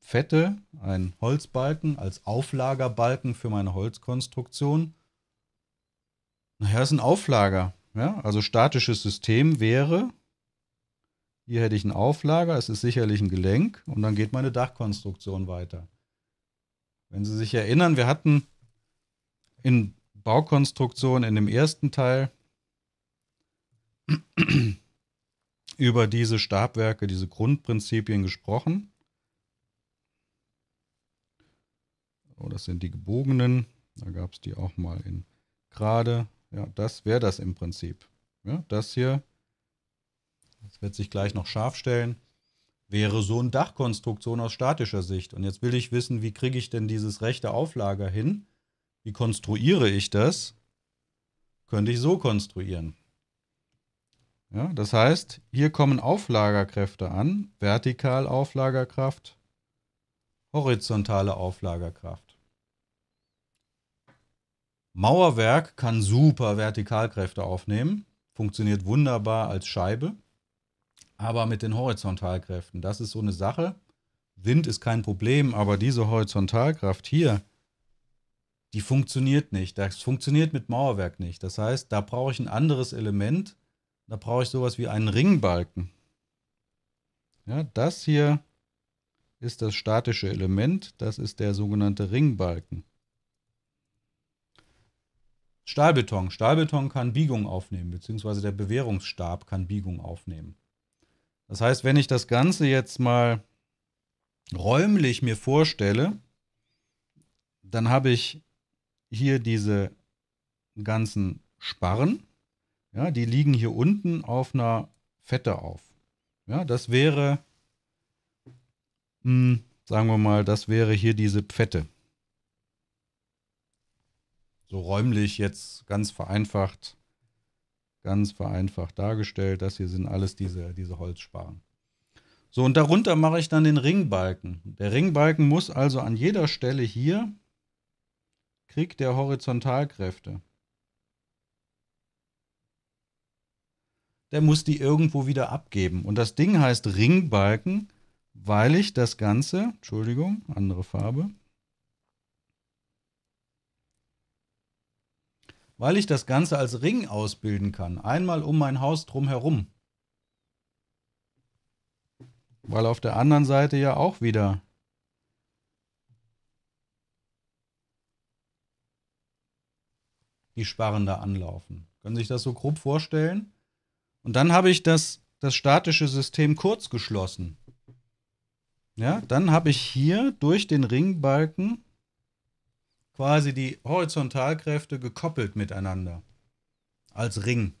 Fette, ein Holzbalken als Auflagerbalken für meine Holzkonstruktion. Naja, ist ein Auflager. Ja? Also statisches System wäre, hier hätte ich ein Auflager, es ist sicherlich ein Gelenk und dann geht meine Dachkonstruktion weiter. Wenn Sie sich erinnern, wir hatten in Baukonstruktion in dem ersten Teil über diese Stabwerke, diese Grundprinzipien gesprochen. So, oh, das sind die gebogenen. Da gab es die auch mal in gerade. Ja, das wäre das im Prinzip. Ja, das hier, das wird sich gleich noch scharf stellen, wäre so eine Dachkonstruktion aus statischer Sicht. Und jetzt will ich wissen, wie kriege ich denn dieses rechte Auflager hin? Wie konstruiere ich das? Könnte ich so konstruieren. Ja, das heißt, hier kommen Auflagerkräfte an, vertikal Auflagerkraft, horizontale Auflagerkraft. Mauerwerk kann super Vertikalkräfte aufnehmen, funktioniert wunderbar als Scheibe, aber mit den Horizontalkräften, das ist so eine Sache. Wind ist kein Problem, aber diese Horizontalkraft hier, die funktioniert nicht. Das funktioniert mit Mauerwerk nicht. Das heißt, da brauche ich ein anderes Element. Da brauche ich sowas wie einen Ringbalken. Ja, das hier ist das statische Element. Das ist der sogenannte Ringbalken. Stahlbeton. Stahlbeton kann Biegung aufnehmen, beziehungsweise der Bewährungsstab kann Biegung aufnehmen. Das heißt, wenn ich das Ganze jetzt mal räumlich mir vorstelle, dann habe ich hier diese ganzen Sparren. Ja, die liegen hier unten auf einer Fette auf. Ja, das wäre, mh, hm, sagen wir mal, das wäre hier diese Fette. So räumlich jetzt ganz vereinfacht, ganz vereinfacht dargestellt. Das hier sind alles diese, diese Holzsparren. So, und darunter mache ich dann den Ringbalken. Der Ringbalken muss also an jeder Stelle hier Krieg der Horizontalkräfte. Der muss die irgendwo wieder abgeben. Und das Ding heißt Ringbalken, weil ich das Ganze, Entschuldigung, andere Farbe, weil ich das Ganze als Ring ausbilden kann. Einmal um mein Haus drumherum. Weil auf der anderen Seite ja auch wieder die Sparren da anlaufen. Können Sie sich das so grob vorstellen? Und dann habe ich das, das statische System kurz geschlossen. Ja, dann habe ich hier durch den Ringbalken quasi die Horizontalkräfte gekoppelt miteinander. Als Ring.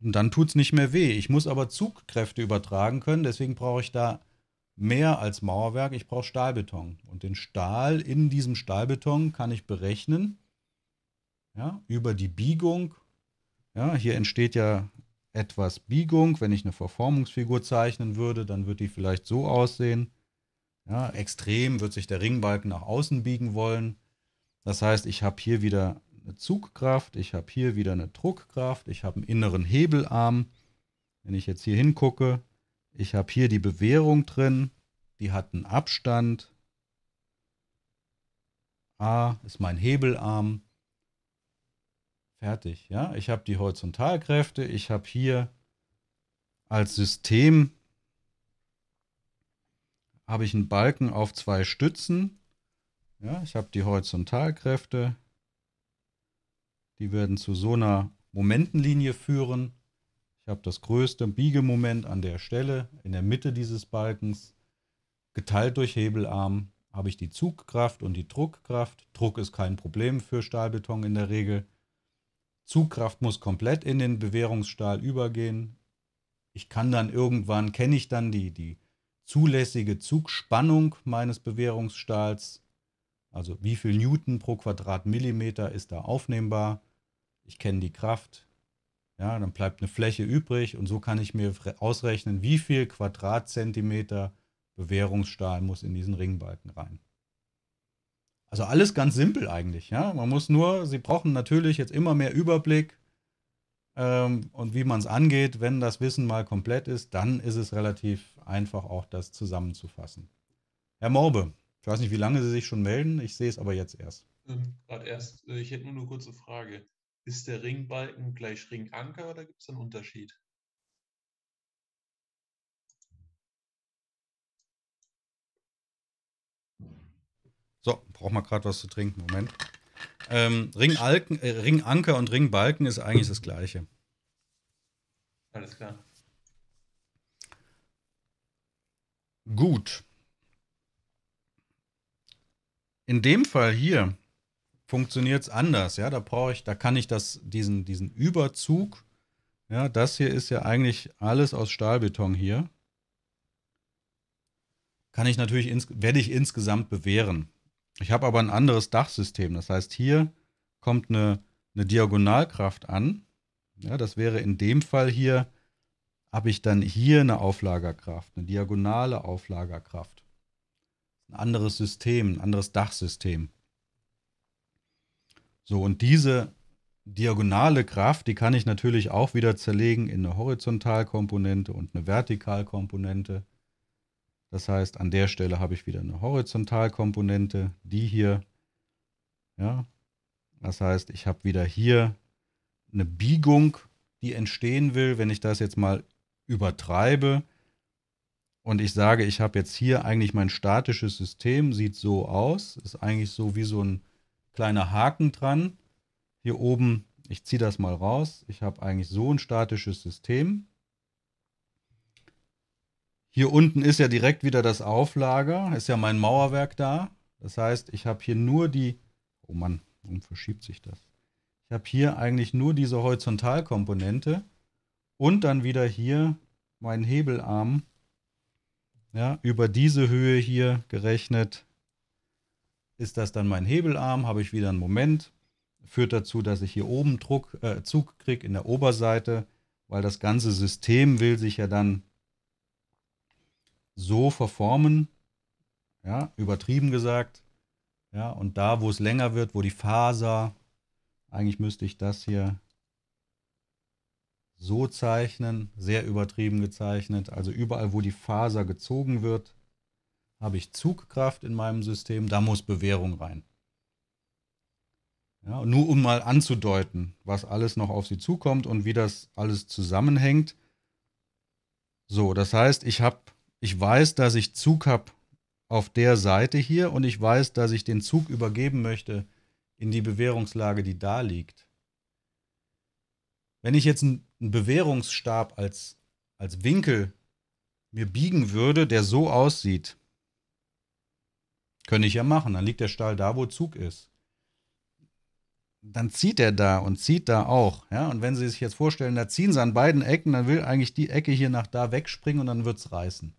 Und dann tut es nicht mehr weh. Ich muss aber Zugkräfte übertragen können, deswegen brauche ich da mehr als Mauerwerk, ich brauche Stahlbeton. Und den Stahl in diesem Stahlbeton kann ich berechnen ja, über die Biegung. Ja, hier entsteht ja etwas Biegung. Wenn ich eine Verformungsfigur zeichnen würde, dann würde die vielleicht so aussehen. Ja, extrem wird sich der Ringbalken nach außen biegen wollen. Das heißt, ich habe hier wieder eine Zugkraft, ich habe hier wieder eine Druckkraft, ich habe einen inneren Hebelarm. Wenn ich jetzt hier hingucke, ich habe hier die Bewährung drin, die hat einen Abstand. A ist mein Hebelarm. Fertig, ja. Ich habe die Horizontalkräfte, ich habe hier als System habe ich einen Balken auf zwei Stützen. Ja, ich habe die Horizontalkräfte. Die werden zu so einer Momentenlinie führen. Ich habe das größte Biegemoment an der Stelle in der Mitte dieses Balkens. Geteilt durch Hebelarm habe ich die Zugkraft und die Druckkraft. Druck ist kein Problem für Stahlbeton in der Regel. Zugkraft muss komplett in den Bewährungsstahl übergehen. Ich kann dann irgendwann, kenne ich dann die, die zulässige Zugspannung meines Bewährungsstahls. Also wie viel Newton pro Quadratmillimeter ist da aufnehmbar. Ich kenne die Kraft. Ja, dann bleibt eine Fläche übrig und so kann ich mir ausrechnen, wie viel Quadratzentimeter Bewährungsstahl muss in diesen Ringbalken rein. Also alles ganz simpel eigentlich, ja. Man muss nur, sie brauchen natürlich jetzt immer mehr Überblick ähm, und wie man es angeht, wenn das Wissen mal komplett ist, dann ist es relativ einfach auch das zusammenzufassen. Herr Morbe, ich weiß nicht, wie lange Sie sich schon melden, ich sehe es aber jetzt erst. Ähm, Gerade erst, äh, ich hätte nur eine kurze Frage. Ist der Ringbalken gleich Ringanker oder gibt es einen Unterschied? So, braucht man gerade was zu trinken. Moment. Ähm, Ringalken, äh, Ringanker und Ringbalken ist eigentlich das gleiche. Alles klar. Gut. In dem Fall hier funktioniert es anders, ja. Da brauche ich, da kann ich das, diesen, diesen Überzug, ja, das hier ist ja eigentlich alles aus Stahlbeton hier. Kann ich natürlich, ins, werde ich insgesamt bewähren. Ich habe aber ein anderes Dachsystem. Das heißt, hier kommt eine, eine Diagonalkraft an. Ja, das wäre in dem Fall hier, habe ich dann hier eine Auflagerkraft, eine diagonale Auflagerkraft. Ein anderes System, ein anderes Dachsystem. So, und diese diagonale Kraft, die kann ich natürlich auch wieder zerlegen in eine Horizontalkomponente und eine Vertikalkomponente. Das heißt, an der Stelle habe ich wieder eine Horizontalkomponente, die hier. Ja, das heißt, ich habe wieder hier eine Biegung, die entstehen will, wenn ich das jetzt mal übertreibe. Und ich sage, ich habe jetzt hier eigentlich mein statisches System, sieht so aus, ist eigentlich so wie so ein kleiner Haken dran. Hier oben, ich ziehe das mal raus, ich habe eigentlich so ein statisches System. Hier unten ist ja direkt wieder das Auflager, ist ja mein Mauerwerk da. Das heißt, ich habe hier nur die, oh Mann, warum verschiebt sich das? Ich habe hier eigentlich nur diese Horizontalkomponente und dann wieder hier meinen Hebelarm ja, über diese Höhe hier gerechnet ist das dann mein Hebelarm, habe ich wieder einen Moment, führt dazu, dass ich hier oben Druck, äh, Zug kriege in der Oberseite, weil das ganze System will sich ja dann so verformen, ja, übertrieben gesagt. Ja, und da, wo es länger wird, wo die Faser, eigentlich müsste ich das hier so zeichnen, sehr übertrieben gezeichnet. Also überall, wo die Faser gezogen wird, habe ich Zugkraft in meinem System, da muss Bewährung rein. Ja, nur um mal anzudeuten, was alles noch auf sie zukommt und wie das alles zusammenhängt. So, das heißt, ich habe ich weiß, dass ich Zug habe auf der Seite hier und ich weiß, dass ich den Zug übergeben möchte in die Bewährungslage, die da liegt. Wenn ich jetzt einen Bewährungsstab als, als Winkel mir biegen würde, der so aussieht, könnte ich ja machen. Dann liegt der Stahl da, wo Zug ist. Dann zieht er da und zieht da auch. Ja? Und wenn Sie sich jetzt vorstellen, da ziehen sie an beiden Ecken, dann will eigentlich die Ecke hier nach da wegspringen und dann wird es reißen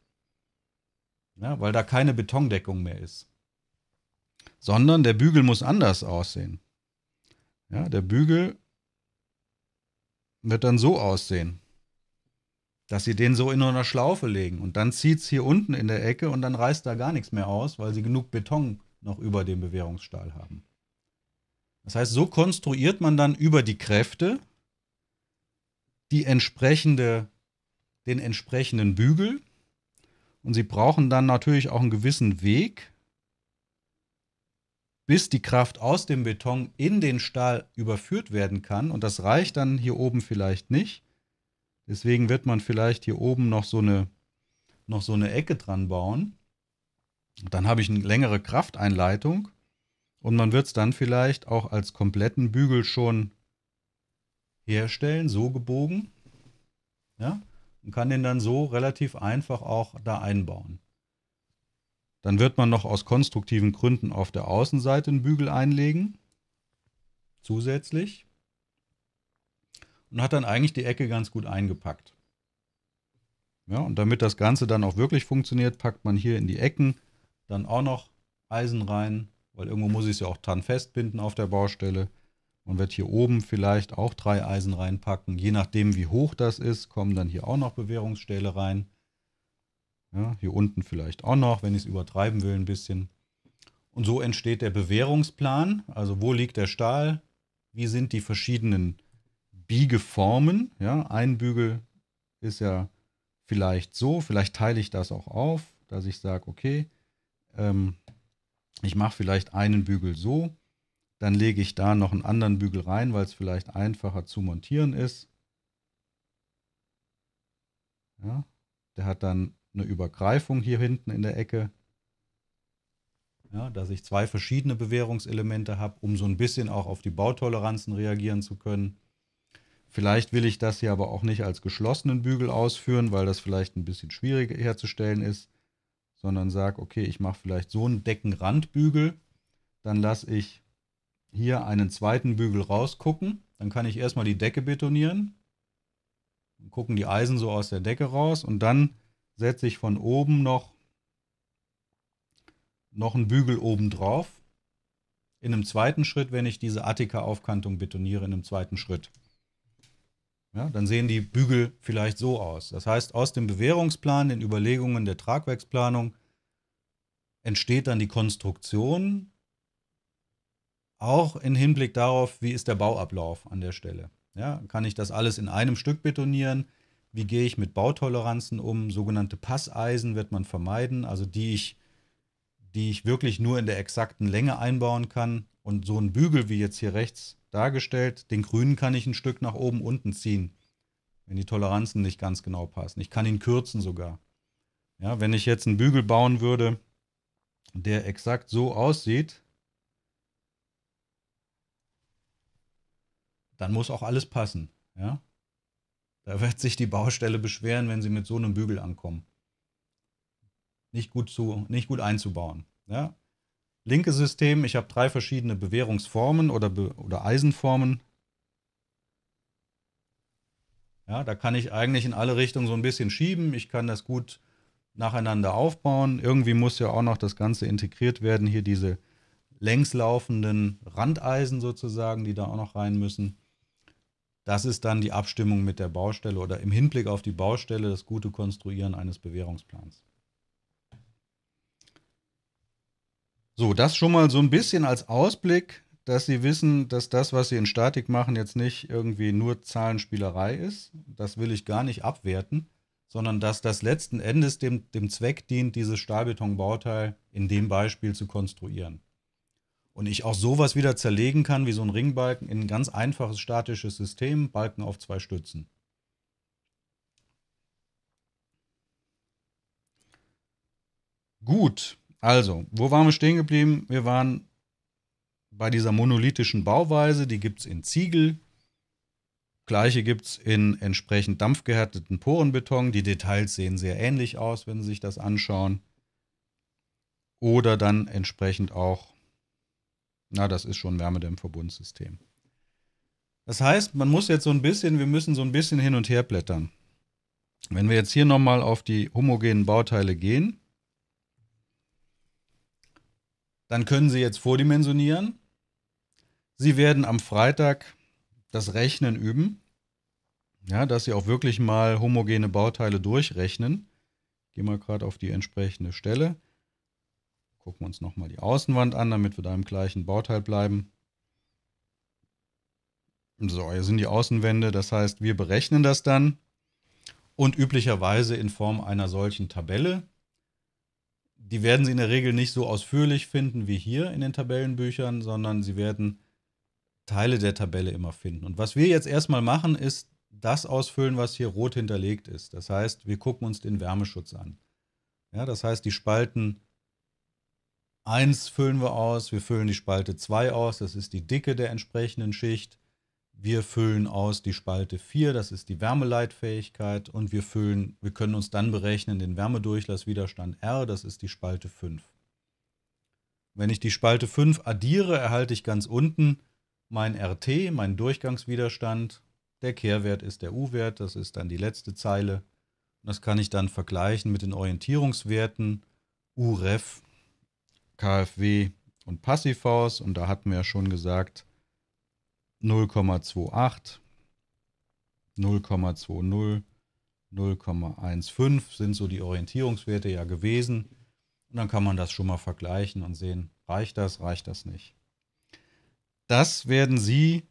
ja, ne, weil da keine Betondeckung mehr ist. Sondern der Bügel muss anders aussehen. Ja, der Bügel wird dann so aussehen, dass sie den so in einer Schlaufe legen. Und dann zieht es hier unten in der Ecke und dann reißt da gar nichts mehr aus, weil sie genug Beton noch über dem Bewährungsstahl haben. Das heißt, so konstruiert man dann über die Kräfte die entsprechende, den entsprechenden Bügel und sie brauchen dann natürlich auch einen gewissen Weg, bis die Kraft aus dem Beton in den Stahl überführt werden kann. Und das reicht dann hier oben vielleicht nicht. Deswegen wird man vielleicht hier oben noch so eine, noch so eine Ecke dran bauen. Dann habe ich eine längere Krafteinleitung und man wird es dann vielleicht auch als kompletten Bügel schon herstellen, so gebogen. Ja? und kann den dann so relativ einfach auch da einbauen. Dann wird man noch aus konstruktiven Gründen auf der Außenseite einen Bügel einlegen, zusätzlich, und hat dann eigentlich die Ecke ganz gut eingepackt. Ja, und damit das Ganze dann auch wirklich funktioniert, packt man hier in die Ecken dann auch noch Eisen rein, weil irgendwo muss ich es ja auch dran festbinden auf der Baustelle. Man wird hier oben vielleicht auch drei Eisen reinpacken. Je nachdem, wie hoch das ist, kommen dann hier auch noch Bewährungsstähle rein. Ja, hier unten vielleicht auch noch, wenn ich es übertreiben will ein bisschen. Und so entsteht der Bewährungsplan. Also wo liegt der Stahl? Wie sind die verschiedenen Biegeformen? Ja, ein Bügel ist ja vielleicht so. Vielleicht teile ich das auch auf, dass ich sage, okay, ähm, ich mache vielleicht einen Bügel so dann lege ich da noch einen anderen Bügel rein, weil es vielleicht einfacher zu montieren ist. Ja, der hat dann eine Übergreifung hier hinten in der Ecke. Ja, dass ich zwei verschiedene Bewährungselemente habe, um so ein bisschen auch auf die Bautoleranzen reagieren zu können. Vielleicht will ich das hier aber auch nicht als geschlossenen Bügel ausführen, weil das vielleicht ein bisschen schwieriger herzustellen ist, sondern sage, okay, ich mache vielleicht so einen Deckenrandbügel, dann lasse ich hier einen zweiten Bügel rausgucken. Dann kann ich erstmal die Decke betonieren. Dann gucken die Eisen so aus der Decke raus und dann setze ich von oben noch, noch einen Bügel oben drauf. In einem zweiten Schritt, wenn ich diese Attika-Aufkantung betoniere, in einem zweiten Schritt. Ja, dann sehen die Bügel vielleicht so aus. Das heißt, aus dem Bewährungsplan, den Überlegungen der Tragwerksplanung entsteht dann die Konstruktion auch im Hinblick darauf, wie ist der Bauablauf an der Stelle. Ja, kann ich das alles in einem Stück betonieren? Wie gehe ich mit Bautoleranzen um? Sogenannte Passeisen wird man vermeiden, also die ich, die ich wirklich nur in der exakten Länge einbauen kann. Und so ein Bügel wie jetzt hier rechts dargestellt, den grünen kann ich ein Stück nach oben unten ziehen, wenn die Toleranzen nicht ganz genau passen. Ich kann ihn kürzen sogar. Ja, wenn ich jetzt einen Bügel bauen würde, der exakt so aussieht, dann muss auch alles passen. Ja? Da wird sich die Baustelle beschweren, wenn sie mit so einem Bügel ankommen. Nicht gut, zu, nicht gut einzubauen. Ja? Linke System, ich habe drei verschiedene Bewährungsformen oder, Be oder Eisenformen. Ja, da kann ich eigentlich in alle Richtungen so ein bisschen schieben. Ich kann das gut nacheinander aufbauen. Irgendwie muss ja auch noch das Ganze integriert werden. Hier diese längslaufenden Randeisen sozusagen, die da auch noch rein müssen. Das ist dann die Abstimmung mit der Baustelle oder im Hinblick auf die Baustelle das gute Konstruieren eines Bewährungsplans. So, das schon mal so ein bisschen als Ausblick, dass Sie wissen, dass das, was Sie in Statik machen, jetzt nicht irgendwie nur Zahlenspielerei ist. Das will ich gar nicht abwerten, sondern dass das letzten Endes dem, dem Zweck dient, dieses Stahlbetonbauteil in dem Beispiel zu konstruieren. Und ich auch sowas wieder zerlegen kann, wie so ein Ringbalken, in ein ganz einfaches statisches System, Balken auf zwei Stützen. Gut, also, wo waren wir stehen geblieben? Wir waren bei dieser monolithischen Bauweise, die gibt es in Ziegel. Gleiche gibt es in entsprechend dampfgehärteten Porenbeton. Die Details sehen sehr ähnlich aus, wenn Sie sich das anschauen. Oder dann entsprechend auch na, das ist schon Wärmedämmverbundsystem. Das heißt, man muss jetzt so ein bisschen, wir müssen so ein bisschen hin und her blättern. Wenn wir jetzt hier nochmal auf die homogenen Bauteile gehen, dann können Sie jetzt vordimensionieren. Sie werden am Freitag das Rechnen üben, ja, dass Sie auch wirklich mal homogene Bauteile durchrechnen. Ich gehe mal gerade auf die entsprechende Stelle gucken wir uns nochmal die Außenwand an, damit wir da im gleichen Bauteil bleiben. So, hier sind die Außenwände. Das heißt, wir berechnen das dann und üblicherweise in Form einer solchen Tabelle. Die werden Sie in der Regel nicht so ausführlich finden wie hier in den Tabellenbüchern, sondern Sie werden Teile der Tabelle immer finden. Und was wir jetzt erstmal machen, ist das ausfüllen, was hier rot hinterlegt ist. Das heißt, wir gucken uns den Wärmeschutz an. Ja, das heißt, die Spalten 1 füllen wir aus, wir füllen die Spalte 2 aus, das ist die Dicke der entsprechenden Schicht. Wir füllen aus die Spalte 4, das ist die Wärmeleitfähigkeit und wir füllen, wir können uns dann berechnen den Wärmedurchlasswiderstand R, das ist die Spalte 5. Wenn ich die Spalte 5 addiere, erhalte ich ganz unten mein RT, meinen Durchgangswiderstand. Der Kehrwert ist der U-Wert, das ist dann die letzte Zeile. das kann ich dann vergleichen mit den Orientierungswerten UREF, KfW und Passivhaus. Und da hatten wir ja schon gesagt 0,28, 0,20, 0,15 sind so die Orientierungswerte ja gewesen. Und dann kann man das schon mal vergleichen und sehen, reicht das, reicht das nicht. Das werden Sie,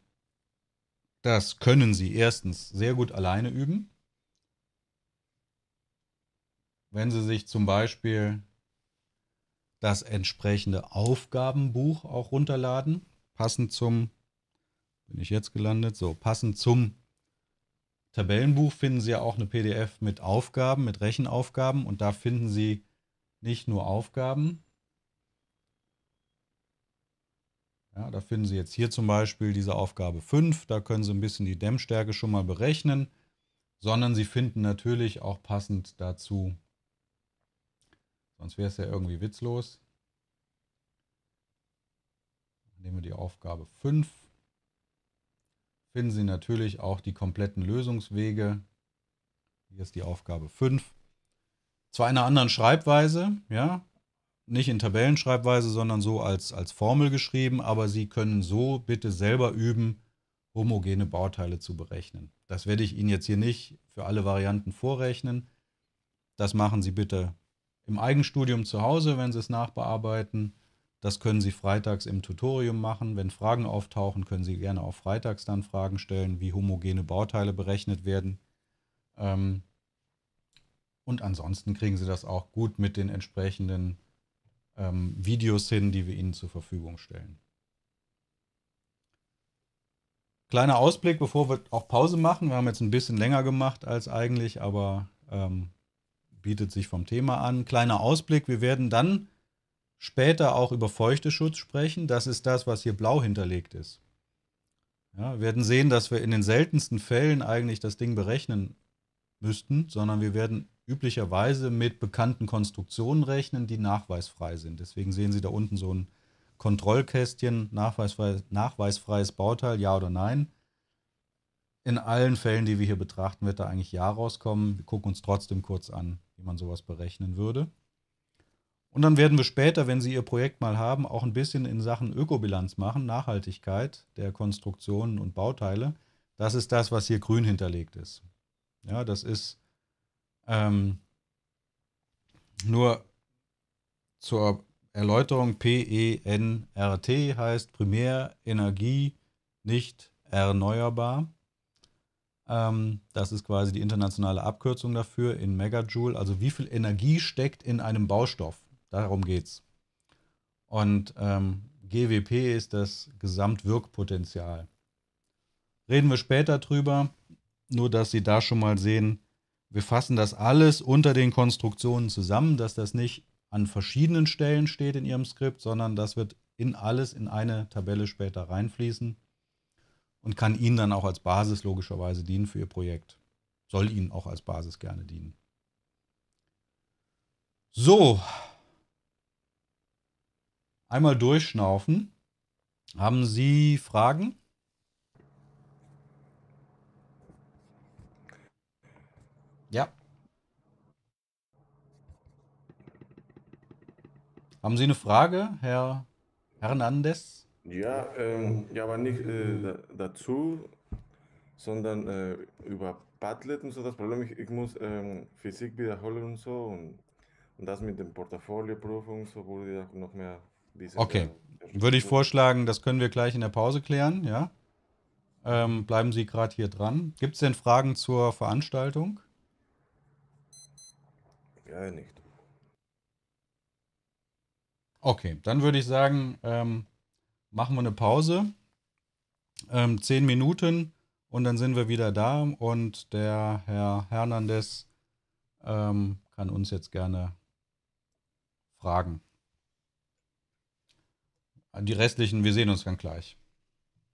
das können Sie erstens sehr gut alleine üben. Wenn Sie sich zum Beispiel das entsprechende Aufgabenbuch auch runterladen, passend zum, bin ich jetzt gelandet, so, passend zum Tabellenbuch finden Sie ja auch eine PDF mit Aufgaben, mit Rechenaufgaben und da finden Sie nicht nur Aufgaben. Ja, da finden Sie jetzt hier zum Beispiel diese Aufgabe 5, da können Sie ein bisschen die Dämmstärke schon mal berechnen, sondern Sie finden natürlich auch passend dazu Sonst wäre es ja irgendwie witzlos. Nehmen wir die Aufgabe 5. Finden Sie natürlich auch die kompletten Lösungswege. Hier ist die Aufgabe 5. Zwar in einer anderen Schreibweise, ja, nicht in Tabellenschreibweise, sondern so als, als Formel geschrieben, aber Sie können so bitte selber üben, homogene Bauteile zu berechnen. Das werde ich Ihnen jetzt hier nicht für alle Varianten vorrechnen. Das machen Sie bitte im Eigenstudium zu Hause, wenn Sie es nachbearbeiten. Das können Sie freitags im Tutorium machen. Wenn Fragen auftauchen, können Sie gerne auch freitags dann Fragen stellen, wie homogene Bauteile berechnet werden. Ähm, und ansonsten kriegen Sie das auch gut mit den entsprechenden ähm, Videos hin, die wir Ihnen zur Verfügung stellen. Kleiner Ausblick, bevor wir auch Pause machen. Wir haben jetzt ein bisschen länger gemacht als eigentlich, aber ähm, bietet sich vom Thema an. Kleiner Ausblick, wir werden dann später auch über Feuchteschutz sprechen. Das ist das, was hier blau hinterlegt ist. Ja, wir werden sehen, dass wir in den seltensten Fällen eigentlich das Ding berechnen müssten, sondern wir werden üblicherweise mit bekannten Konstruktionen rechnen, die nachweisfrei sind. Deswegen sehen Sie da unten so ein Kontrollkästchen, nachweisfrei, nachweisfreies Bauteil, ja oder nein. In allen Fällen, die wir hier betrachten, wird da eigentlich ja rauskommen. Wir gucken uns trotzdem kurz an, wie man sowas berechnen würde. Und dann werden wir später, wenn Sie Ihr Projekt mal haben, auch ein bisschen in Sachen Ökobilanz machen, Nachhaltigkeit der Konstruktionen und Bauteile. Das ist das, was hier grün hinterlegt ist. Ja, das ist ähm, nur zur Erläuterung PENRT heißt Primärenergie nicht erneuerbar. Ähm, das ist quasi die internationale Abkürzung dafür in Megajoule. Also wie viel Energie steckt in einem Baustoff? Darum geht's. Und ähm, GWP ist das Gesamtwirkpotenzial. Reden wir später drüber, nur dass Sie da schon mal sehen, wir fassen das alles unter den Konstruktionen zusammen, dass das nicht an verschiedenen Stellen steht in Ihrem Skript, sondern das wird in alles in eine Tabelle später reinfließen und kann Ihnen dann auch als Basis logischerweise dienen für Ihr Projekt. Soll Ihnen auch als Basis gerne dienen. So, einmal durchschnaufen. Haben Sie Fragen? Ja. Haben Sie eine Frage, Herr Hernandez? Ja, ähm, ja aber nicht äh, dazu, sondern äh, über Padlet und so. Das Problem ist, ich muss ähm, Physik wiederholen und so. Und, und das mit dem Portfolioprüfung, so wurde ja noch mehr. okay, würde ich vorschlagen, das können wir gleich in der Pause klären, ja? Ähm, bleiben Sie gerade hier dran. Gibt es denn Fragen zur Veranstaltung? Ja, nicht. Okay, dann würde ich sagen, ähm, machen wir eine Pause, ähm, zehn Minuten und dann sind wir wieder da und der Herr Hernandez ähm, kann uns jetzt gerne fragen. Die restlichen, wir sehen uns dann gleich.